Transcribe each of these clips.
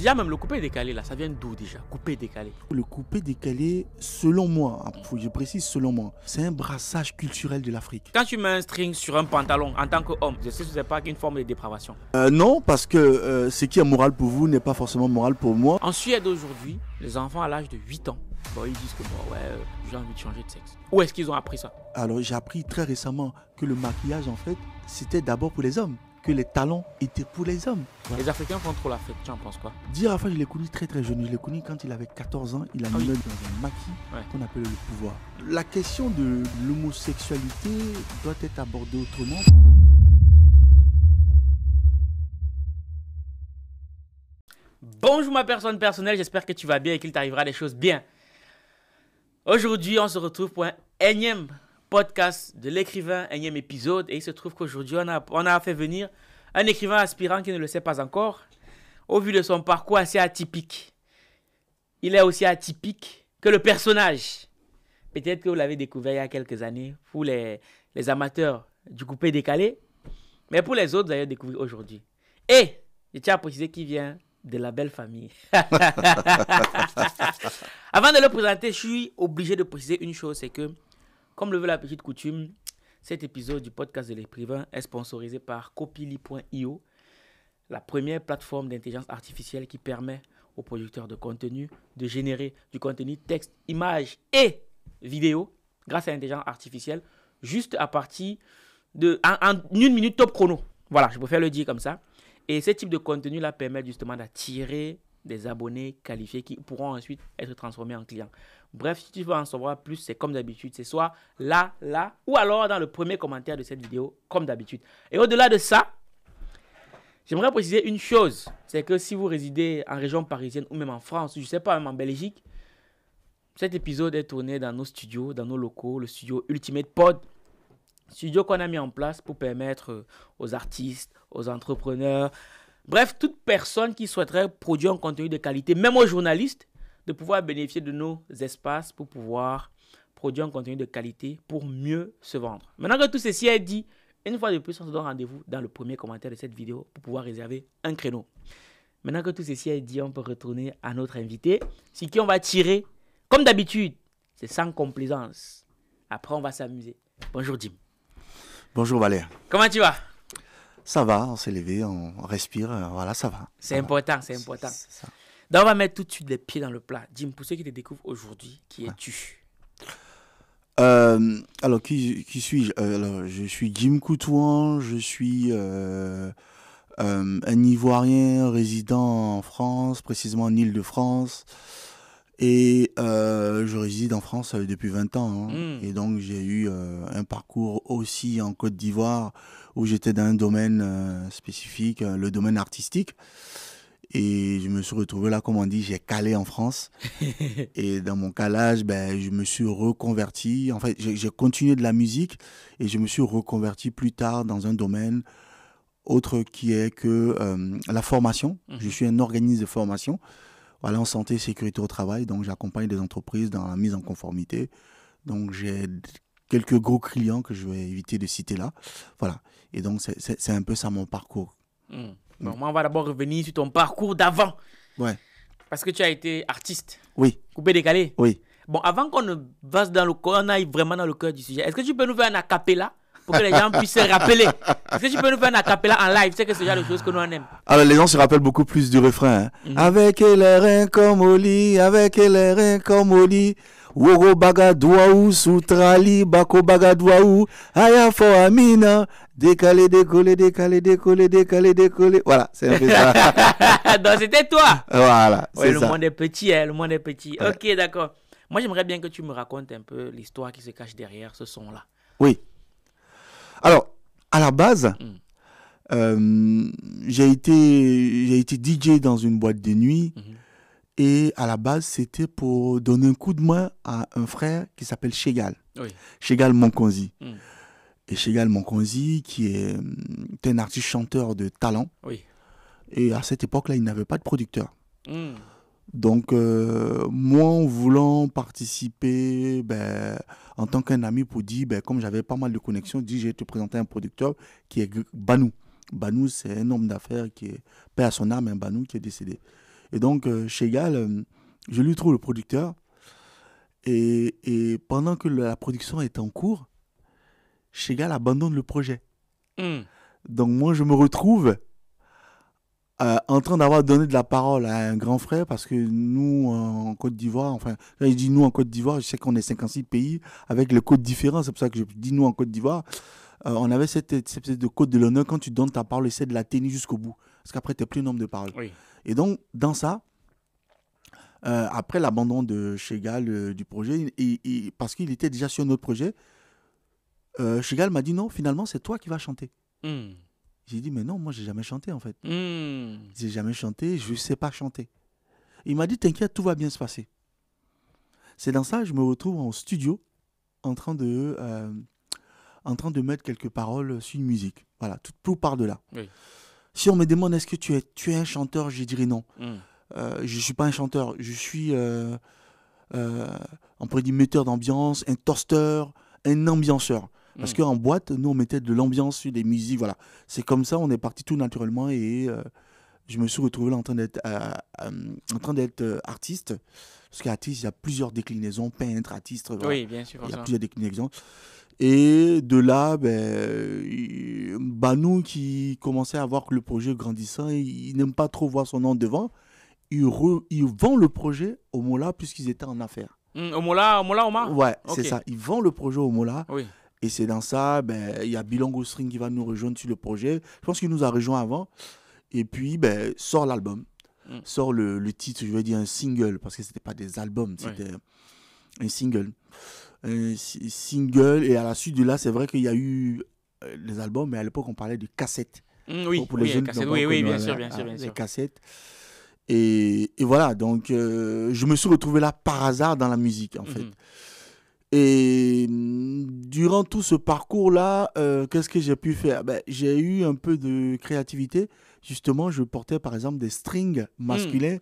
Déjà, même le coupé décalé, là, ça vient d'où déjà Coupé décalé. Le coupé décalé, selon moi, hein, je précise selon moi, c'est un brassage culturel de l'Afrique. Quand tu mets un string sur un pantalon en tant qu'homme, je sais que ce n'est pas qu'une forme de dépravation. Euh, non, parce que euh, ce qui est moral pour vous n'est pas forcément moral pour moi. En Suède aujourd'hui, les enfants à l'âge de 8 ans, ils disent que ouais, euh, j'ai envie de changer de sexe. Où est-ce qu'ils ont appris ça Alors, j'ai appris très récemment que le maquillage, en fait, c'était d'abord pour les hommes que les talents étaient pour les hommes. Les Africains font trop la fête, tu en penses quoi Dirafa, je l'ai connu très très jeune. Je l'ai connu quand il avait 14 ans. Il a ah mis dans un maquis qu'on appelle le pouvoir. La question de l'homosexualité doit être abordée autrement. Bonjour ma personne personnelle, j'espère que tu vas bien et qu'il t'arrivera des choses bien. Aujourd'hui, on se retrouve pour un énième podcast de l'écrivain, énième épisode. Et il se trouve qu'aujourd'hui, on a, on a fait venir un écrivain aspirant qui ne le sait pas encore, au vu de son parcours assez atypique. Il est aussi atypique que le personnage. Peut-être que vous l'avez découvert il y a quelques années pour les, les amateurs du coupé décalé, mais pour les autres, vous allez découvrir aujourd'hui. Et je tiens à préciser qu'il vient de la belle famille. Avant de le présenter, je suis obligé de préciser une chose, c'est que comme le veut la petite coutume, cet épisode du podcast de l'écrivain est sponsorisé par copili.io, la première plateforme d'intelligence artificielle qui permet aux producteurs de contenu de générer du contenu texte, image et vidéo grâce à l'intelligence artificielle juste à partir de une minute top chrono. Voilà, je préfère le dire comme ça. Et ce type de contenu-là permet justement d'attirer des abonnés qualifiés qui pourront ensuite être transformés en clients. Bref, si tu veux en savoir plus, c'est comme d'habitude, c'est soit là, là, ou alors dans le premier commentaire de cette vidéo, comme d'habitude. Et au-delà de ça, j'aimerais préciser une chose, c'est que si vous résidez en région parisienne ou même en France, je ne sais pas, même en Belgique, cet épisode est tourné dans nos studios, dans nos locaux, le studio Ultimate Pod, studio qu'on a mis en place pour permettre aux artistes, aux entrepreneurs, Bref, toute personne qui souhaiterait produire un contenu de qualité, même aux journalistes, de pouvoir bénéficier de nos espaces pour pouvoir produire un contenu de qualité pour mieux se vendre. Maintenant que tout ceci est dit, une fois de plus, on se donne rendez-vous dans le premier commentaire de cette vidéo pour pouvoir réserver un créneau. Maintenant que tout ceci est dit, on peut retourner à notre invité, ce qui on va tirer, comme d'habitude, c'est sans complaisance. Après, on va s'amuser. Bonjour Jim. Bonjour Valère. Comment tu vas ça va, on s'est levé, on respire, euh, voilà, ça va. C'est important, c'est important. Donc, on va mettre tout de suite les pieds dans le plat. Jim, pour ceux qui te découvrent aujourd'hui, qui es-tu euh, Alors, qui, suis-je euh, je suis Jim Coutouan, je suis un Ivoirien résident en France, précisément en Île-de-France. Et euh, je réside en France euh, depuis 20 ans. Hein. Hmm. Et donc, j'ai eu euh, un parcours aussi en Côte d'Ivoire où j'étais dans un domaine spécifique, le domaine artistique. Et je me suis retrouvé là, comme on dit, j'ai calé en France. et dans mon calage, ben, je me suis reconverti. En fait, j'ai continué de la musique et je me suis reconverti plus tard dans un domaine autre qui est que la formation. Je mhm. suis un organisme de formation. Voilà, en santé et sécurité au travail, donc j'accompagne des entreprises dans la mise en conformité. Donc j'ai quelques gros clients que je vais éviter de citer là. Voilà. Et donc c'est un peu ça mon parcours. Hmm. Mm. Bon, moi, on va d'abord revenir sur ton parcours d'avant. Ouais. Parce que tu as été artiste. Oui. Coupé décalé. Oui. Bon, avant qu'on ne dans le on aille vraiment dans le cœur du sujet, est-ce que tu peux nous faire un acapella pour que les gens puissent se rappeler. Si tu peux nous faire un acapella en live C'est que c'est le genre de choses que nous en aime. Alors ah, ben, les gens se rappellent beaucoup plus du refrain. Hein. Mhm. Avec les reins comme au lit, avec les reins comme au lit. Woro bagadouaou, soutrali, bako bagadouaou, aya fo amina, décalé, décollé, décalé, décollé, décalé, décollé. Voilà, c'est un peu ça. Donc c'était toi. Voilà. Ouais, le monde est petit, hein, le monde est petit. Ok, d'accord. Moi, j'aimerais bien que tu me racontes un peu l'histoire qui se cache derrière ce son-là. Oui. Alors, à la base, mm. euh, j'ai été, DJ dans une boîte de nuit. Mm-hmm. Et à la base, c'était pour donner un coup de main à un frère qui s'appelle Chegal. Oui. Chegal Monconzi. Mm. Et Chegal Monconzi, qui est, mm, un artiste chanteur de talent. Et à cette époque-là, il n'avait pas de producteur. Donc, euh, moi, en voulant participer ben, en tant qu'un ami pour dire, ben, comme j'avais pas mal de connexions, je vais te présenter un producteur qui est Banou. Banou, c'est un homme d'affaires qui est père à son âme, un Banou qui est décédé. Et donc, euh, Chegal, euh, je lui trouve le producteur. Et, pendant que la production est en cours, Chegal abandonne le projet. Hmm. Donc moi, je me retrouve euh, en train d'avoir donné de la parole à un grand frère parce que nous, euh, en Côte d'Ivoire, enfin, quand je dis nous en Côte d'Ivoire, je sais qu'on est 56 pays avec le code différent, c'est pour ça que je dis nous en Côte d'Ivoire. Euh, on avait cette espèce de code de l'honneur quand tu donnes ta parole, essaie de la tenir jusqu'au bout. Parce qu'après, tu n'as plus le nombre de paroles. Et donc, dans ça, après l'abandon de Chegal du projet, parce qu'il était déjà sur notre projet, Chegal m'a dit non, finalement, c'est toi qui vas chanter. Hmm. J'ai dit, mais non, moi, j'ai jamais chanté, en fait. Je hmm. J'ai jamais chanté, je ne sais pas chanter. Il m'a dit, t'inquiète, tout va bien se passer. C'est dans ça, que je me retrouve en studio, en train de, euh, en train de mettre quelques paroles sur une musique. Voilà, tout, tout part de là. Si on me demande, est-ce que tu es, tu es un chanteur, je dirais non. Je hmm. euh, ne je suis pas un chanteur, je suis, euh, euh, on pourrait dire, metteur d'ambiance, un toaster, un ambianceur. Parce mm. qu'en boîte, nous, on mettait de l'ambiance, des musiques, voilà. C'est comme ça, on est parti tout naturellement et euh, je me suis retrouvé en train d'être euh, euh, artiste. Parce qu'artiste, il y a plusieurs déclinaisons, peintre, artiste. Oui, bien sûr. Il y a plusieurs déclinaisons. Et de là, ben, Banou, qui commençait à voir que le projet grandissant, il, n'aime pas trop voir son nom devant. Il, vend le projet au Mola puisqu'ils étaient en affaires. Mm, au Mola, au Mola, Omar Ouais, c'est ça. Ils vend le projet au Mola. Oui. Et c'est dans ça, ben, il y a Bilongo String qui va nous rejoindre sur le projet. Je pense qu'il nous a rejoint avant. Et puis, ben, sort l'album. Mm. Sort le, le, titre, je vais dire un single, parce que ce n'était pas des albums, c'était un single. Un single, et à la suite de là, c'est vrai qu'il y a eu euh, les albums, mais à l'époque, on parlait de cassettes. Mm, oui, pour les oui, bien, hein, sûr, bien sûr, hein, bien cassettes. Et, et, voilà, donc euh, je me suis retrouvé là par hasard dans la musique, en mm-hmm. fait. Et mm, durant tout ce parcours-là, euh, qu'est-ce que j'ai pu faire ben, J'ai eu un peu de créativité. Justement, je portais par exemple des strings hmm. masculins.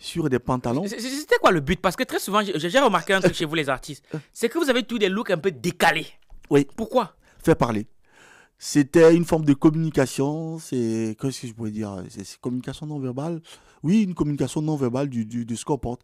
Sur des pantalons. C'était quoi le but Parce que très souvent, j'ai remarqué un truc chez vous, les artistes. Euh. C'est que vous avez tous des looks un peu décalés. Oui. Pourquoi Faire parler c'était une forme de communication, c'est, qu'est-ce que je pourrais dire, c'est communication non verbale, oui, une communication non verbale du, du, de ce porte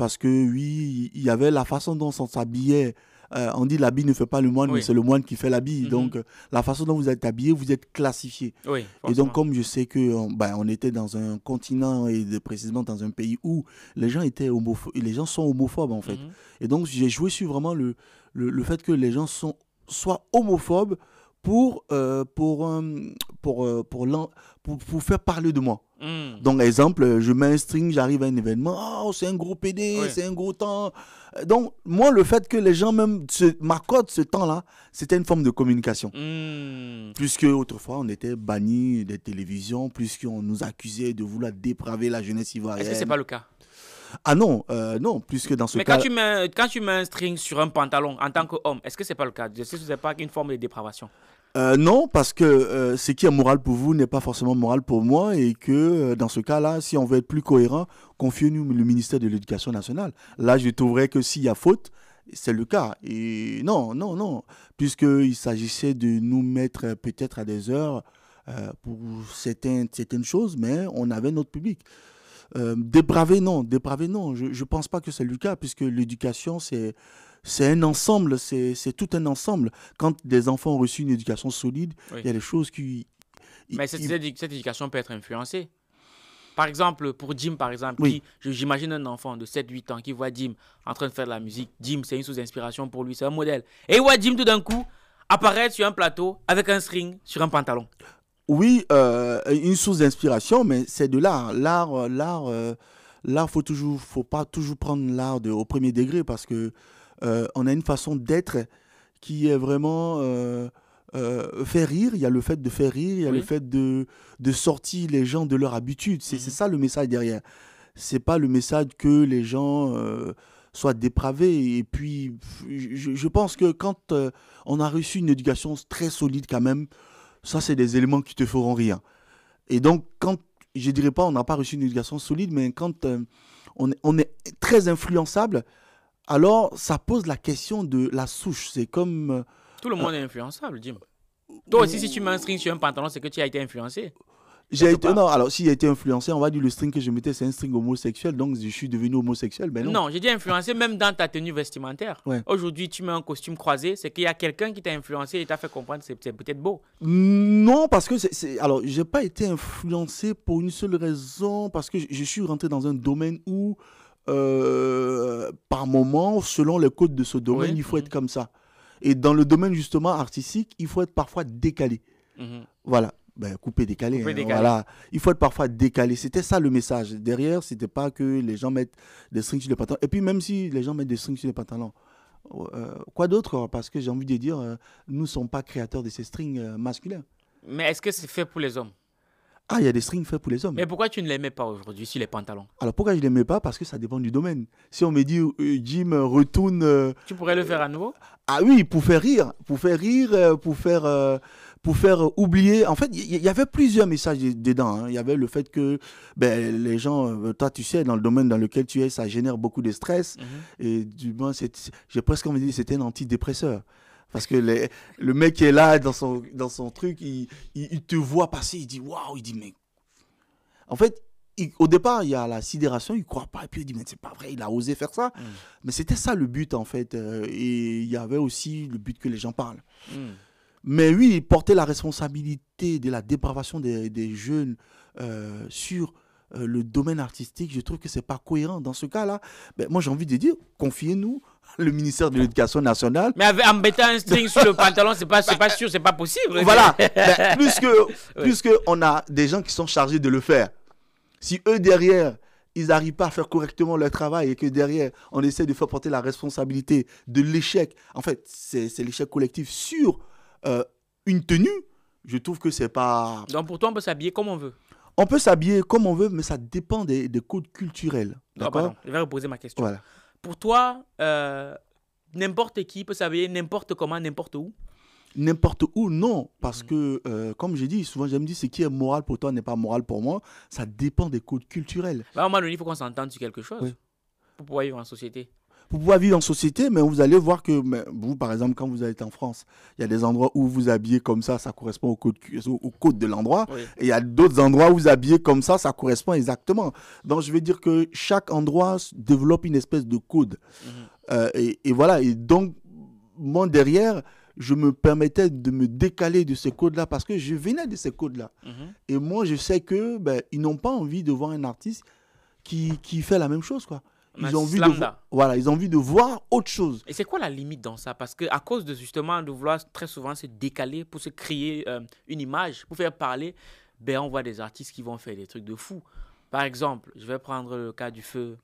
parce que oui, il y avait la façon dont on s'habillait. Euh, on dit l'habit ne fait pas le moine, mais c'est le moine qui fait l'habit. Mhm. Donc, euh, la façon dont vous êtes habillé, vous êtes classifié. et donc, comme je sais que ben, était dans un continent et précisément dans un pays où les gens étaient les gens sont homophobes en fait. Mhm. Et donc, j'ai joué sur vraiment le, le, fait que les gens sont soit homophobes, pour, euh, pour, euh, pour, euh, pour, pour, faire parler de moi. Hmm. Donc, exemple, je mets un string, j'arrive à un événement, oh, c'est un gros PD, c'est un gros temps. Donc, moi, le fait que les gens même m'accordent ce temps-là, c'était une forme de communication. Hmm. Puisqu'autrefois, Puisque autrefois, on était banni des télévisions, puisqu'on nous accusait de vouloir dépraver la jeunesse ivoirienne. Est-ce que ce n'est pas le cas ah non, euh, non, puisque dans ce cas. Mais quand, tu mets, quand tu un string sur un pantalon en tant qu'homme, est-ce que c'est pas le cas Je sais que ce n'est pas une forme de dépravation. Euh, non, parce que euh, ce qui est moral pour vous n'est pas forcément moral pour moi et que dans ce cas-là, si on veut être plus cohérent, confiez-nous le ministère de l'Éducation nationale. Là, je trouverais que s'il y a faute, c'est le cas. Et non, non, non, puisqu'il s'agissait de nous mettre peut-être à des heures pour certaines choses, mais on avait notre public. Euh, débravé, non. Débravé, non. Je ne pense pas que c'est le cas, puisque l'éducation, c'est un ensemble, c'est tout un ensemble. Quand des enfants ont reçu une éducation solide, il y a des choses qui... Mais cette, éducation peut être influencée. Par exemple, pour Jim, par exemple, oui. j'imagine un enfant de 7-8 ans qui voit Jim en train de faire de la musique. Jim, c'est une source d'inspiration pour lui, c'est un modèle. Et il voit Jim tout d'un coup apparaître sur un plateau avec un string sur un pantalon oui, euh, une source d'inspiration, mais c'est de l'art. L'art, euh, l'art, euh, l'art, faut toujours, faut pas toujours prendre l'art au premier degré parce que on a une façon d'être qui est vraiment faire rire. Il y a le fait de faire rire, il y a le fait de, de sortir les gens de leur habitude. C'est, mhm. ça le message derrière. C'est pas le message que les gens soient dépravés. Et puis, je, pense que quand on a reçu une éducation très solide quand même, ça, c'est des éléments qui te feront rien. Et donc, quand, je dirais pas, on n'a pas reçu une éducation solide, mais quand euh, on, est, très influençable, alors ça pose la question de la souche. C'est comme. Euh, Tout le monde est influençable, Jim. Euh, Toi aussi, si tu m'inscris sur un pantalon, c'est que tu as été influencé. J'ai été, non, alors s'il a été influencé, on va dire le string que je mettais, c'est un string homosexuel, donc je suis devenu homosexuel. Mais ben non. non, j'ai dit influencé même dans ta tenue vestimentaire. Aujourd'hui, tu mets un costume croisé, c'est qu'il y a quelqu'un qui t'a influencé et t'a fait comprendre que c'est peut-être beau. Non, parce que c'est. Alors, j'ai pas été influencé pour une seule raison, parce que je suis rentré dans un domaine où, euh, par moment, selon les codes de ce domaine, il faut être mhm. comme ça. Et dans le domaine justement artistique, il faut être parfois décalé. Mhm. Voilà ben, couper, hein, décaler. voilà. Il faut parfois décaler. C'était ça le message. Derrière, c'était pas que les gens mettent des strings sur les pantalons. Et puis, même si les gens mettent des strings sur les pantalons, euh, quoi d'autre Parce que j'ai envie de dire, euh, nous ne sommes pas créateurs de ces strings euh, masculins. Mais est-ce que c'est fait pour les hommes ah, il y a des strings faits pour les hommes. Mais pourquoi tu ne les mets pas aujourd'hui sur les pantalons Alors pourquoi je ne les mets pas Parce que ça dépend du domaine. Si on me dit Jim retourne. tu pourrais le faire à nouveau Ah oui, pour faire rire, pour faire rire, pour faire pour faire oublier. En fait, il y, avait plusieurs messages dedans. Hein. Il y avait le fait que ben, les gens, euh, toi, tu sais, dans le domaine dans lequel tu es, ça génère beaucoup de stress. Mhm. Et du moins, j'ai presque envie de dire c'était un antidépresseur. Parce que le mec est là dans son, dans son truc, il, te voit passer, il dit waouh, il dit mais. En fait, au départ, il y a la sidération, il ne croit pas, et puis il dit mais c'est pas vrai, il a osé faire ça. Mhm. Mais c'était ça le but en fait. Euh, et il y avait aussi le but que les gens parlent. Mhm. Mais oui, porter la responsabilité de la dépravation des, jeunes euh, sur euh, le domaine artistique. Je trouve que ce n'est pas cohérent. Dans ce cas-là, ben, moi j'ai envie de dire, confiez-nous le ministère de l'Éducation nationale. Mais avec, en mettant un string sur le pantalon, c'est pas, pas sûr, c'est pas possible. Voilà, ben, plus on a des gens qui sont chargés de le faire. Si eux derrière, ils n'arrivent pas à faire correctement leur travail et que derrière, on essaie de faire porter la responsabilité de l'échec. En fait, c'est l'échec collectif sur euh, une tenue, je trouve que c'est pas. Donc pour toi, on peut s'habiller comme on veut. On peut s'habiller comme on veut, mais ça dépend des, codes culturels. Ah, d'accord. je vais reposer ma question. Pour toi, euh, n'importe qui peut s'habiller n'importe comment, n'importe où. N'importe où, non, parce mhm. que, euh, comme j'ai dit, souvent j'aime dire ce qui est moral pour toi n'est pas moral pour moi, ça dépend des codes culturels. Bah, à il faut qu'on s'entende sur quelque chose pour pouvoir vivre en société pour pouvoir vivre en société, mais vous allez voir que vous, par exemple, quand vous êtes en France, il y a des endroits où vous habillez comme ça, ça correspond au code, euh, au code de l'endroit, et il y a d'autres endroits où vous habillez comme ça, ça correspond exactement. Donc je veux dire que chaque endroit développe une espèce de code. Mm-hmm. Euh, et, voilà, et donc, moi derrière, je me permettais de me décaler de ces codes-là parce que je venais de ces codes-là. Mm-hmm. Et moi, je sais que ben, ils n'ont pas envie de voir un artiste qui, qui fait la même chose. quoi ils ont, envie de, voilà, ils ont envie de voir autre chose. Et c'est quoi la limite dans ça Parce qu'à cause de justement de vouloir très souvent se décaler pour se créer euh, une image, pour faire parler, ben, on voit des artistes qui vont faire des trucs de fou. Par exemple, je vais prendre le cas du feu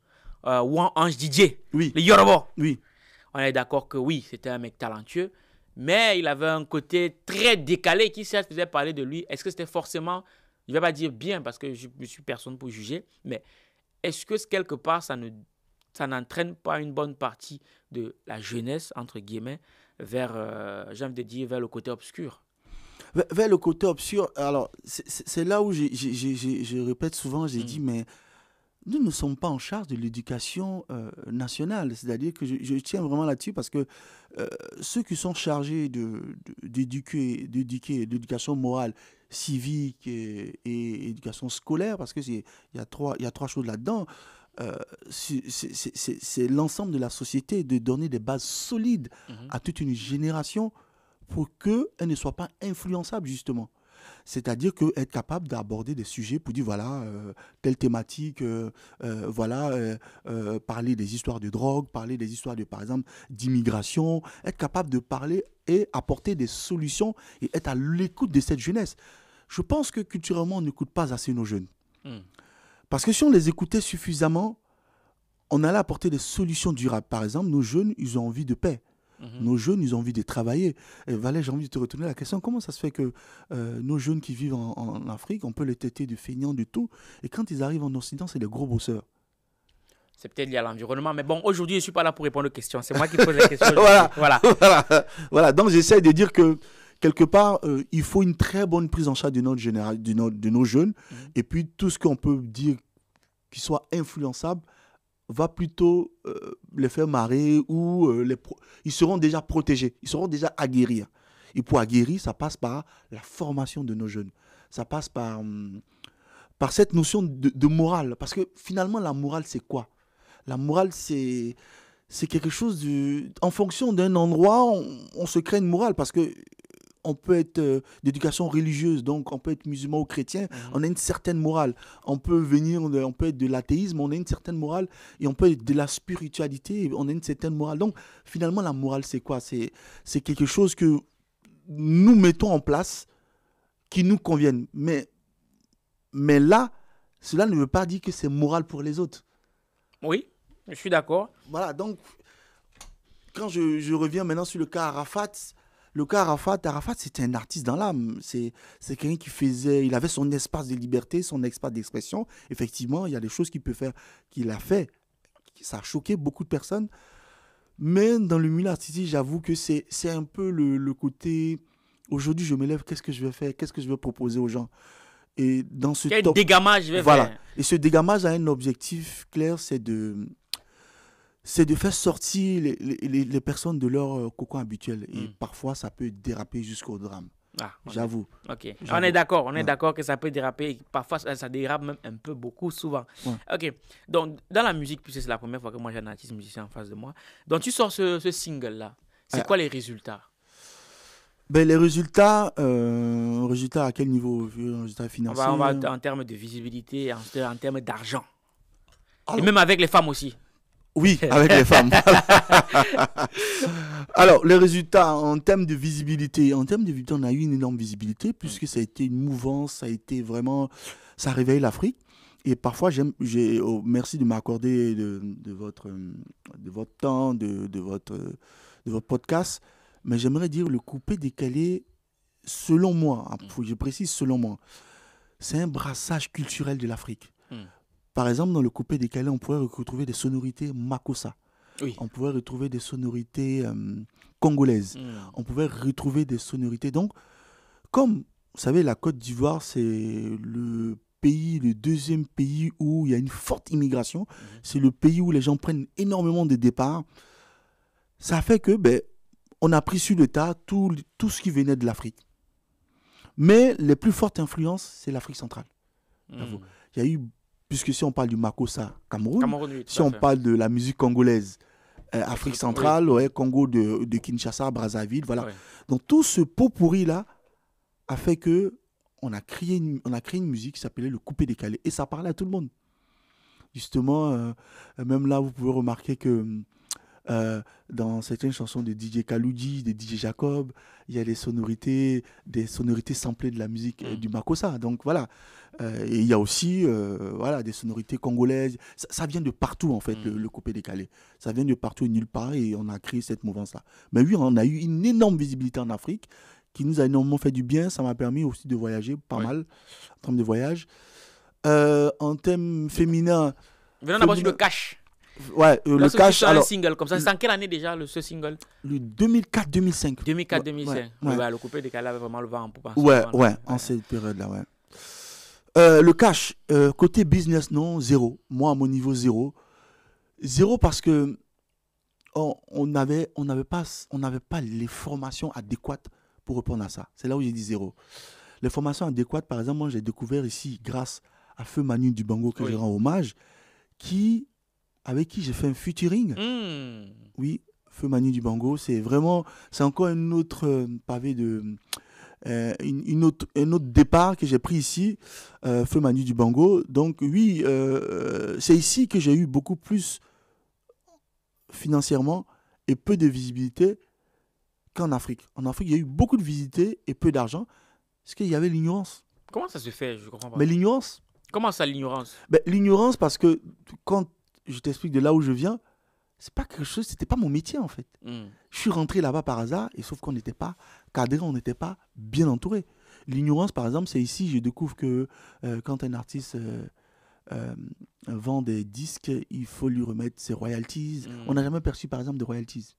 euh, Ange DJ, oui. le Yoruba. Oui. On est d'accord que oui, c'était un mec talentueux, mais il avait un côté très décalé qui certes faisait parler de lui. Est-ce que c'était forcément, je ne vais pas dire bien parce que je ne suis personne pour juger, mais est-ce que quelque part ça ne ça n'entraîne pas une bonne partie de la jeunesse, entre guillemets, vers, euh, dire, vers le côté obscur. Vers le côté obscur, alors c'est là où je, répète souvent, j'ai hmm. dit, mais nous ne sommes pas en charge de l'éducation euh, nationale. C'est-à-dire que je, tiens vraiment là-dessus parce que euh, ceux qui sont chargés d'éduquer, de, d'éducation morale, civique et, éducation scolaire, parce qu'il y, a trois, y a trois choses là-dedans, euh, c'est l'ensemble de la société de donner des bases solides mhm. à toute une génération pour qu'elle ne soit pas influençable, justement. C'est-à-dire que être capable d'aborder des sujets pour dire voilà euh, telle thématique, euh, voilà parler des histoires de drogue, parler des histoires de par exemple d'immigration, être capable de parler et apporter des solutions et être à l'écoute de cette jeunesse. Je pense que culturellement on n'écoute pas assez nos jeunes. Hmm. Parce que si on les écoutait suffisamment, on allait apporter des solutions durables. Par exemple, nos jeunes, ils ont envie de paix. Mhm. Nos jeunes, ils ont envie de travailler. Et Valais, j'ai envie de te retourner la question. Comment ça se fait que euh, nos jeunes qui vivent en, Afrique, on peut les têter de feignants, de tout, et quand ils arrivent en Occident, c'est des gros brosseurs c'est peut-être lié à l'environnement, mais bon, aujourd'hui, je ne suis pas là pour répondre aux questions. C'est moi qui pose les questions. voilà. voilà. Donc, j'essaie de dire que quelque part, euh, il faut une très bonne prise en charge de, notre de, nos jeunes. Mm-hmm. Et puis, tout ce qu'on peut dire qui soit influençable va plutôt euh, les faire marrer ou euh, ils seront déjà protégés, ils seront déjà aguerris. Et pour aguerrir, ça passe par la formation de nos jeunes. Ça passe par, hum, par cette notion de, morale. Parce que finalement, la morale, c'est quoi La morale, c'est c'est quelque chose du... En fonction d'un endroit, on, on, se crée une morale parce que on peut être euh, d'éducation religieuse, donc on peut être musulman ou chrétien, mhm. on a une certaine morale. On peut venir, on peut être de l'athéisme, on a une certaine morale, et on peut être de la spiritualité, on a une certaine morale. Donc finalement, la morale, c'est quoi C'est quelque chose que nous mettons en place qui nous convienne. Mais, mais là, cela ne veut pas dire que c'est moral pour les autres. Oui, je suis d'accord. Voilà, donc, quand je, je, reviens maintenant sur le cas Arafat, le cas Arafat, Arafat c'était un artiste dans l'âme. C'est quelqu'un qui faisait, il avait son espace de liberté, son espace d'expression. Effectivement, il y a des choses qu'il peut faire, qu'il a fait. Ça a choqué beaucoup de personnes. Mais dans le milieu artistique, j'avoue que c'est un peu le, côté. Aujourd'hui, je me lève, qu'est-ce que je vais faire Qu'est-ce que je vais proposer aux gens Et dans ce dégamage je vais voilà. Et ce dégamage a un objectif clair c'est de c'est de faire sortir les, les, les, personnes de leur euh, cocon habituel. Et hmm. parfois, ça peut déraper jusqu'au drame. Ah, J'avoue. Ok. On est d'accord. On est d'accord que ça peut déraper. parfois, ça, dérape même un peu beaucoup, souvent. Ok. Donc, dans la musique, puisque c'est la première fois que moi j'ai un artiste musicien en face de moi, donc tu sors ce, ce single-là. C'est euh, quoi les résultats ben, Les résultats, euh, résultats à quel niveau En termes de visibilité, en termes d'argent. Et même avec les femmes aussi. Oui, avec les femmes. Alors, les résultats en termes de visibilité. En termes de visibilité, on a eu une énorme visibilité puisque ça a été une mouvance, ça a été vraiment. Ça réveille l'Afrique. Et parfois, j'aime, j'ai, oh, merci de m'accorder de, votre, de votre temps, de, votre, de votre podcast. Mais j'aimerais dire le coupé décalé, selon moi, hein, mm. je précise selon moi, c'est un brassage culturel de l'Afrique. Par exemple, dans le coupé décalé, on pourrait retrouver des sonorités makossa. On pourrait retrouver des sonorités euh, congolaises. Hmm. On pouvait retrouver des sonorités. Donc, comme vous savez, la Côte d'Ivoire, c'est le pays, le deuxième pays où il y a une forte immigration. Hmm. C'est le pays où les gens prennent énormément de départs. Ça fait que, ben, on a pris sur le tas tout, tout ce qui venait de l'Afrique. Mais les plus fortes influences, c'est l'Afrique centrale. Hmm. Il y a eu puisque si on parle du Makossa Cameroun, si on parle de la musique congolaise, euh, Afrique centrale, Congo de, Kinshasa, Brazzaville, voilà. Donc tout ce pot pourri là a fait que on a créé une, on a créé une musique qui s'appelait le coupé décalé et ça parlait à tout le monde. Justement, euh, même là vous pouvez remarquer que euh, dans certaines chansons de DJ Kaloudi, de DJ Jacob, il y a des sonorités, des sonorités samplées de la musique euh, mm. du Makossa. Donc voilà. Euh, et il y a aussi voilà, des sonorités congolaises. Ça, vient de partout, en fait, mm. le, coupé décalé. Ça vient de partout et nulle part. Et on a créé cette mouvance-là. Mais oui, on a eu une énorme visibilité en Afrique qui nous a énormément fait du bien. Ça m'a permis aussi de voyager pas mal en termes de voyage. en thème féminin. Venons d'abord sur le cash. Ouais, euh, le cash. Alors, un single comme ça. C'est en quelle année déjà le, ce single Le 2004-2005. 2004-2005. Ouais, bah, le coupé décalé avait vraiment le vent pour Ouais, ouais, en cette période-là, ouais. Euh, le cash, euh, côté business, non, zéro. Moi, à mon niveau, zéro. Zéro parce que on n'avait on n'avait pas, on pas les formations adéquates pour répondre à ça. C'est là où j'ai dit zéro. Les formations adéquates, par exemple, moi, j'ai découvert ici, grâce à Feu Manu du Bango, que je rends hommage, qui avec qui j'ai fait un featuring. Hmm. Oui, Feu Manu du Bango, c'est vraiment, c'est encore un autre euh, pavé de, euh, une, autre, un autre départ que j'ai pris ici, euh, Feu Manu du Bango. Donc oui, c'est ici que j'ai eu beaucoup plus financièrement et peu de visibilité qu'en Afrique. En Afrique, il y a eu beaucoup de visibilité et peu d'argent, parce qu'il y avait l'ignorance. Comment ça se fait Je comprends pas. Mais l'ignorance. Comment ça, l'ignorance ben, L'ignorance parce que quand je t'explique de là où je viens, c'est pas quelque chose, c'était pas mon métier en fait. Hmm. Je suis rentré là-bas par hasard, et sauf qu'on n'était pas cadré, on n'était pas bien entouré. L'ignorance, par exemple, c'est ici, je découvre que euh, quand un artiste euh, euh, vend des disques, il faut lui remettre ses royalties. Hmm. On n'a jamais perçu, par exemple, de royalties.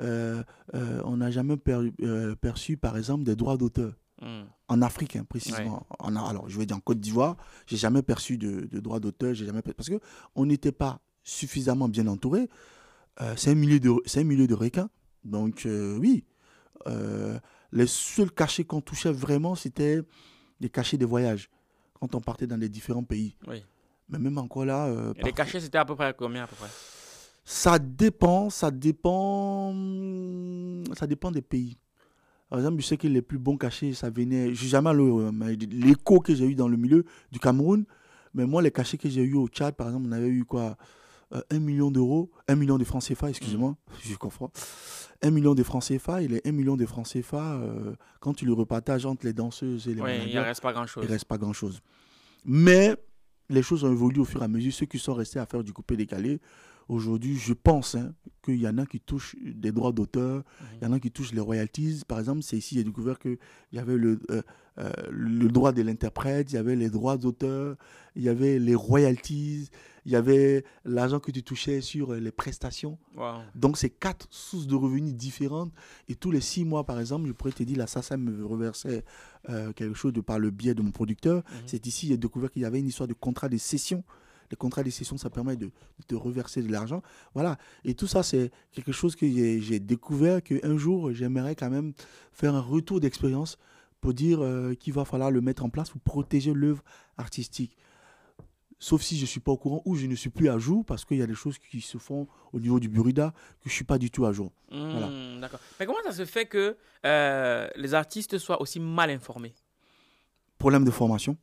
on n'a jamais perçu, par exemple, des droits d'auteur. En Afrique, hein, précisément. alors, je veux dire en Côte d'Ivoire, j'ai jamais perçu de, de droit d'auteur, j'ai jamais parce que on n'était pas suffisamment bien entouré. Euh, c'est un milieu de, milieu de requins. Donc euh, oui, euh, les seuls cachets qu'on touchait vraiment, c'était les cachets des voyages quand on partait dans les différents pays. Mais même encore là. Euh, les cachets, c'était à peu près combien à peu près Ça dépend, ça dépend, ça dépend des pays. Par exemple, je sais que les plus bons cachets, ça venait. Je jamais euh, l'écho que j'ai eu dans le milieu du Cameroun. Mais moi, les cachets que j'ai eu au Tchad, par exemple, on avait eu quoi euh, Un 1 million d'euros, 1 million de francs CFA, excusez-moi, je confonds. 1 million de francs CFA, et les 1 million de francs CFA, euh, quand tu le repartages entre les danseuses et les ouais, il ne reste pas grand-chose. Il reste pas grand-chose. Mais les choses ont évolué au fur et à mesure. Ceux qui sont restés à faire du coupé décalé, Aujourd'hui, je pense hein, qu'il y en a qui touchent des droits d'auteur, mhm. il y en a qui touchent les royalties. Par exemple, c'est ici, j'ai découvert qu'il y avait le, euh, euh, le droit de l'interprète, il y avait les droits d'auteur, il y avait les royalties, il y avait l'argent que tu touchais sur les prestations. Donc, c'est quatre sources de revenus différentes. Et tous les six mois, par exemple, je pourrais te dire, la SACEM me reversait euh, quelque chose de par le biais de mon producteur. Mhm. C'est ici, j'ai découvert qu'il y avait une histoire de contrat de cession les contrats de cession, ça permet de, te reverser de l'argent. Voilà. Et tout ça, c'est quelque chose que j'ai découvert, qu'un jour, j'aimerais quand même faire un retour d'expérience pour dire euh, qu'il va falloir le mettre en place pour protéger l'œuvre artistique. Sauf si je ne suis pas au courant ou je ne suis plus à jour parce qu'il y a des choses qui se font au niveau du Burida que je ne suis pas du tout à jour. Hmm, d'accord. Mais comment ça se fait que euh, les artistes soient aussi mal informés Problème de formation.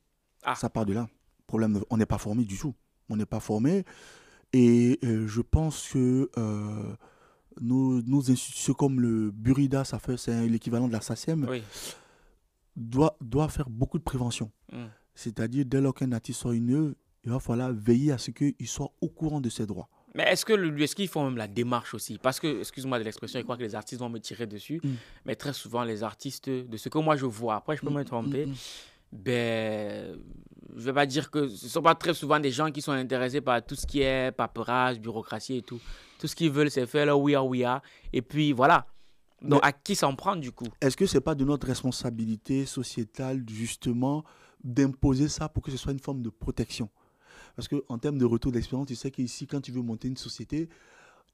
Ah. Ça part de là. Problème On n'est pas formé du tout on n'est pas formé. Et euh, je pense que euh, nos, institutions comme le Burida, ça fait, c'est l'équivalent de la SACEM, doit, doit faire beaucoup de prévention. Mm. C'est-à-dire, dès lors qu'un artiste sort une œuvre, il va falloir veiller à ce qu'il soit au courant de ses droits. Mais est-ce que est qu'ils font même la démarche aussi Parce que, excuse-moi de l'expression, je crois que les artistes vont me tirer dessus, mm. mais très souvent, les artistes, de ce que moi je vois, après je peux mm. me tromper, ben, je vais pas dire que ce sont pas très souvent des gens qui sont intéressés par tout ce qui est paperage, bureaucratie et tout. Tout ce qu'ils veulent, c'est faire leur we are, we are. Et puis voilà. Donc à qui s'en prendre du coup Est-ce que c'est pas de notre responsabilité sociétale justement d'imposer ça pour que ce soit une forme de protection Parce que en termes de retour d'expérience, tu sais qu'ici, quand tu veux monter une société,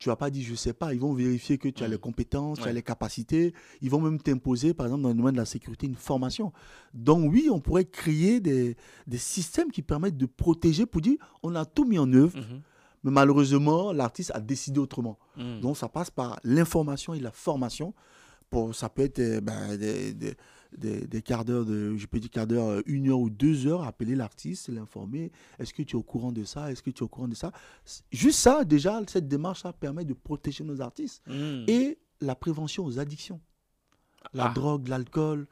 tu vas pas dit je ne sais pas. Ils vont vérifier que tu as mm. les compétences, tu as les capacités. Ils vont même t'imposer, par exemple, dans le domaine de la sécurité, une formation. Donc, oui, on pourrait créer des, systèmes qui permettent de protéger pour dire, on a tout mis en œuvre. Mm-hmm. Mais malheureusement, l'artiste a décidé autrement. Mm. Donc, ça passe par l'information et la formation. Pour, ça peut être eh ben, des des, des quarts d'heure, de, je peux dire quart d'heure, euh, une heure ou deux heures, appeler l'artiste, l'informer. Est-ce que tu es au courant de ça Est-ce que tu es au courant de ça Juste ça, déjà, cette démarche-là permet de protéger nos artistes. Hmm. Et la prévention aux addictions. La ah. drogue, l'alcool.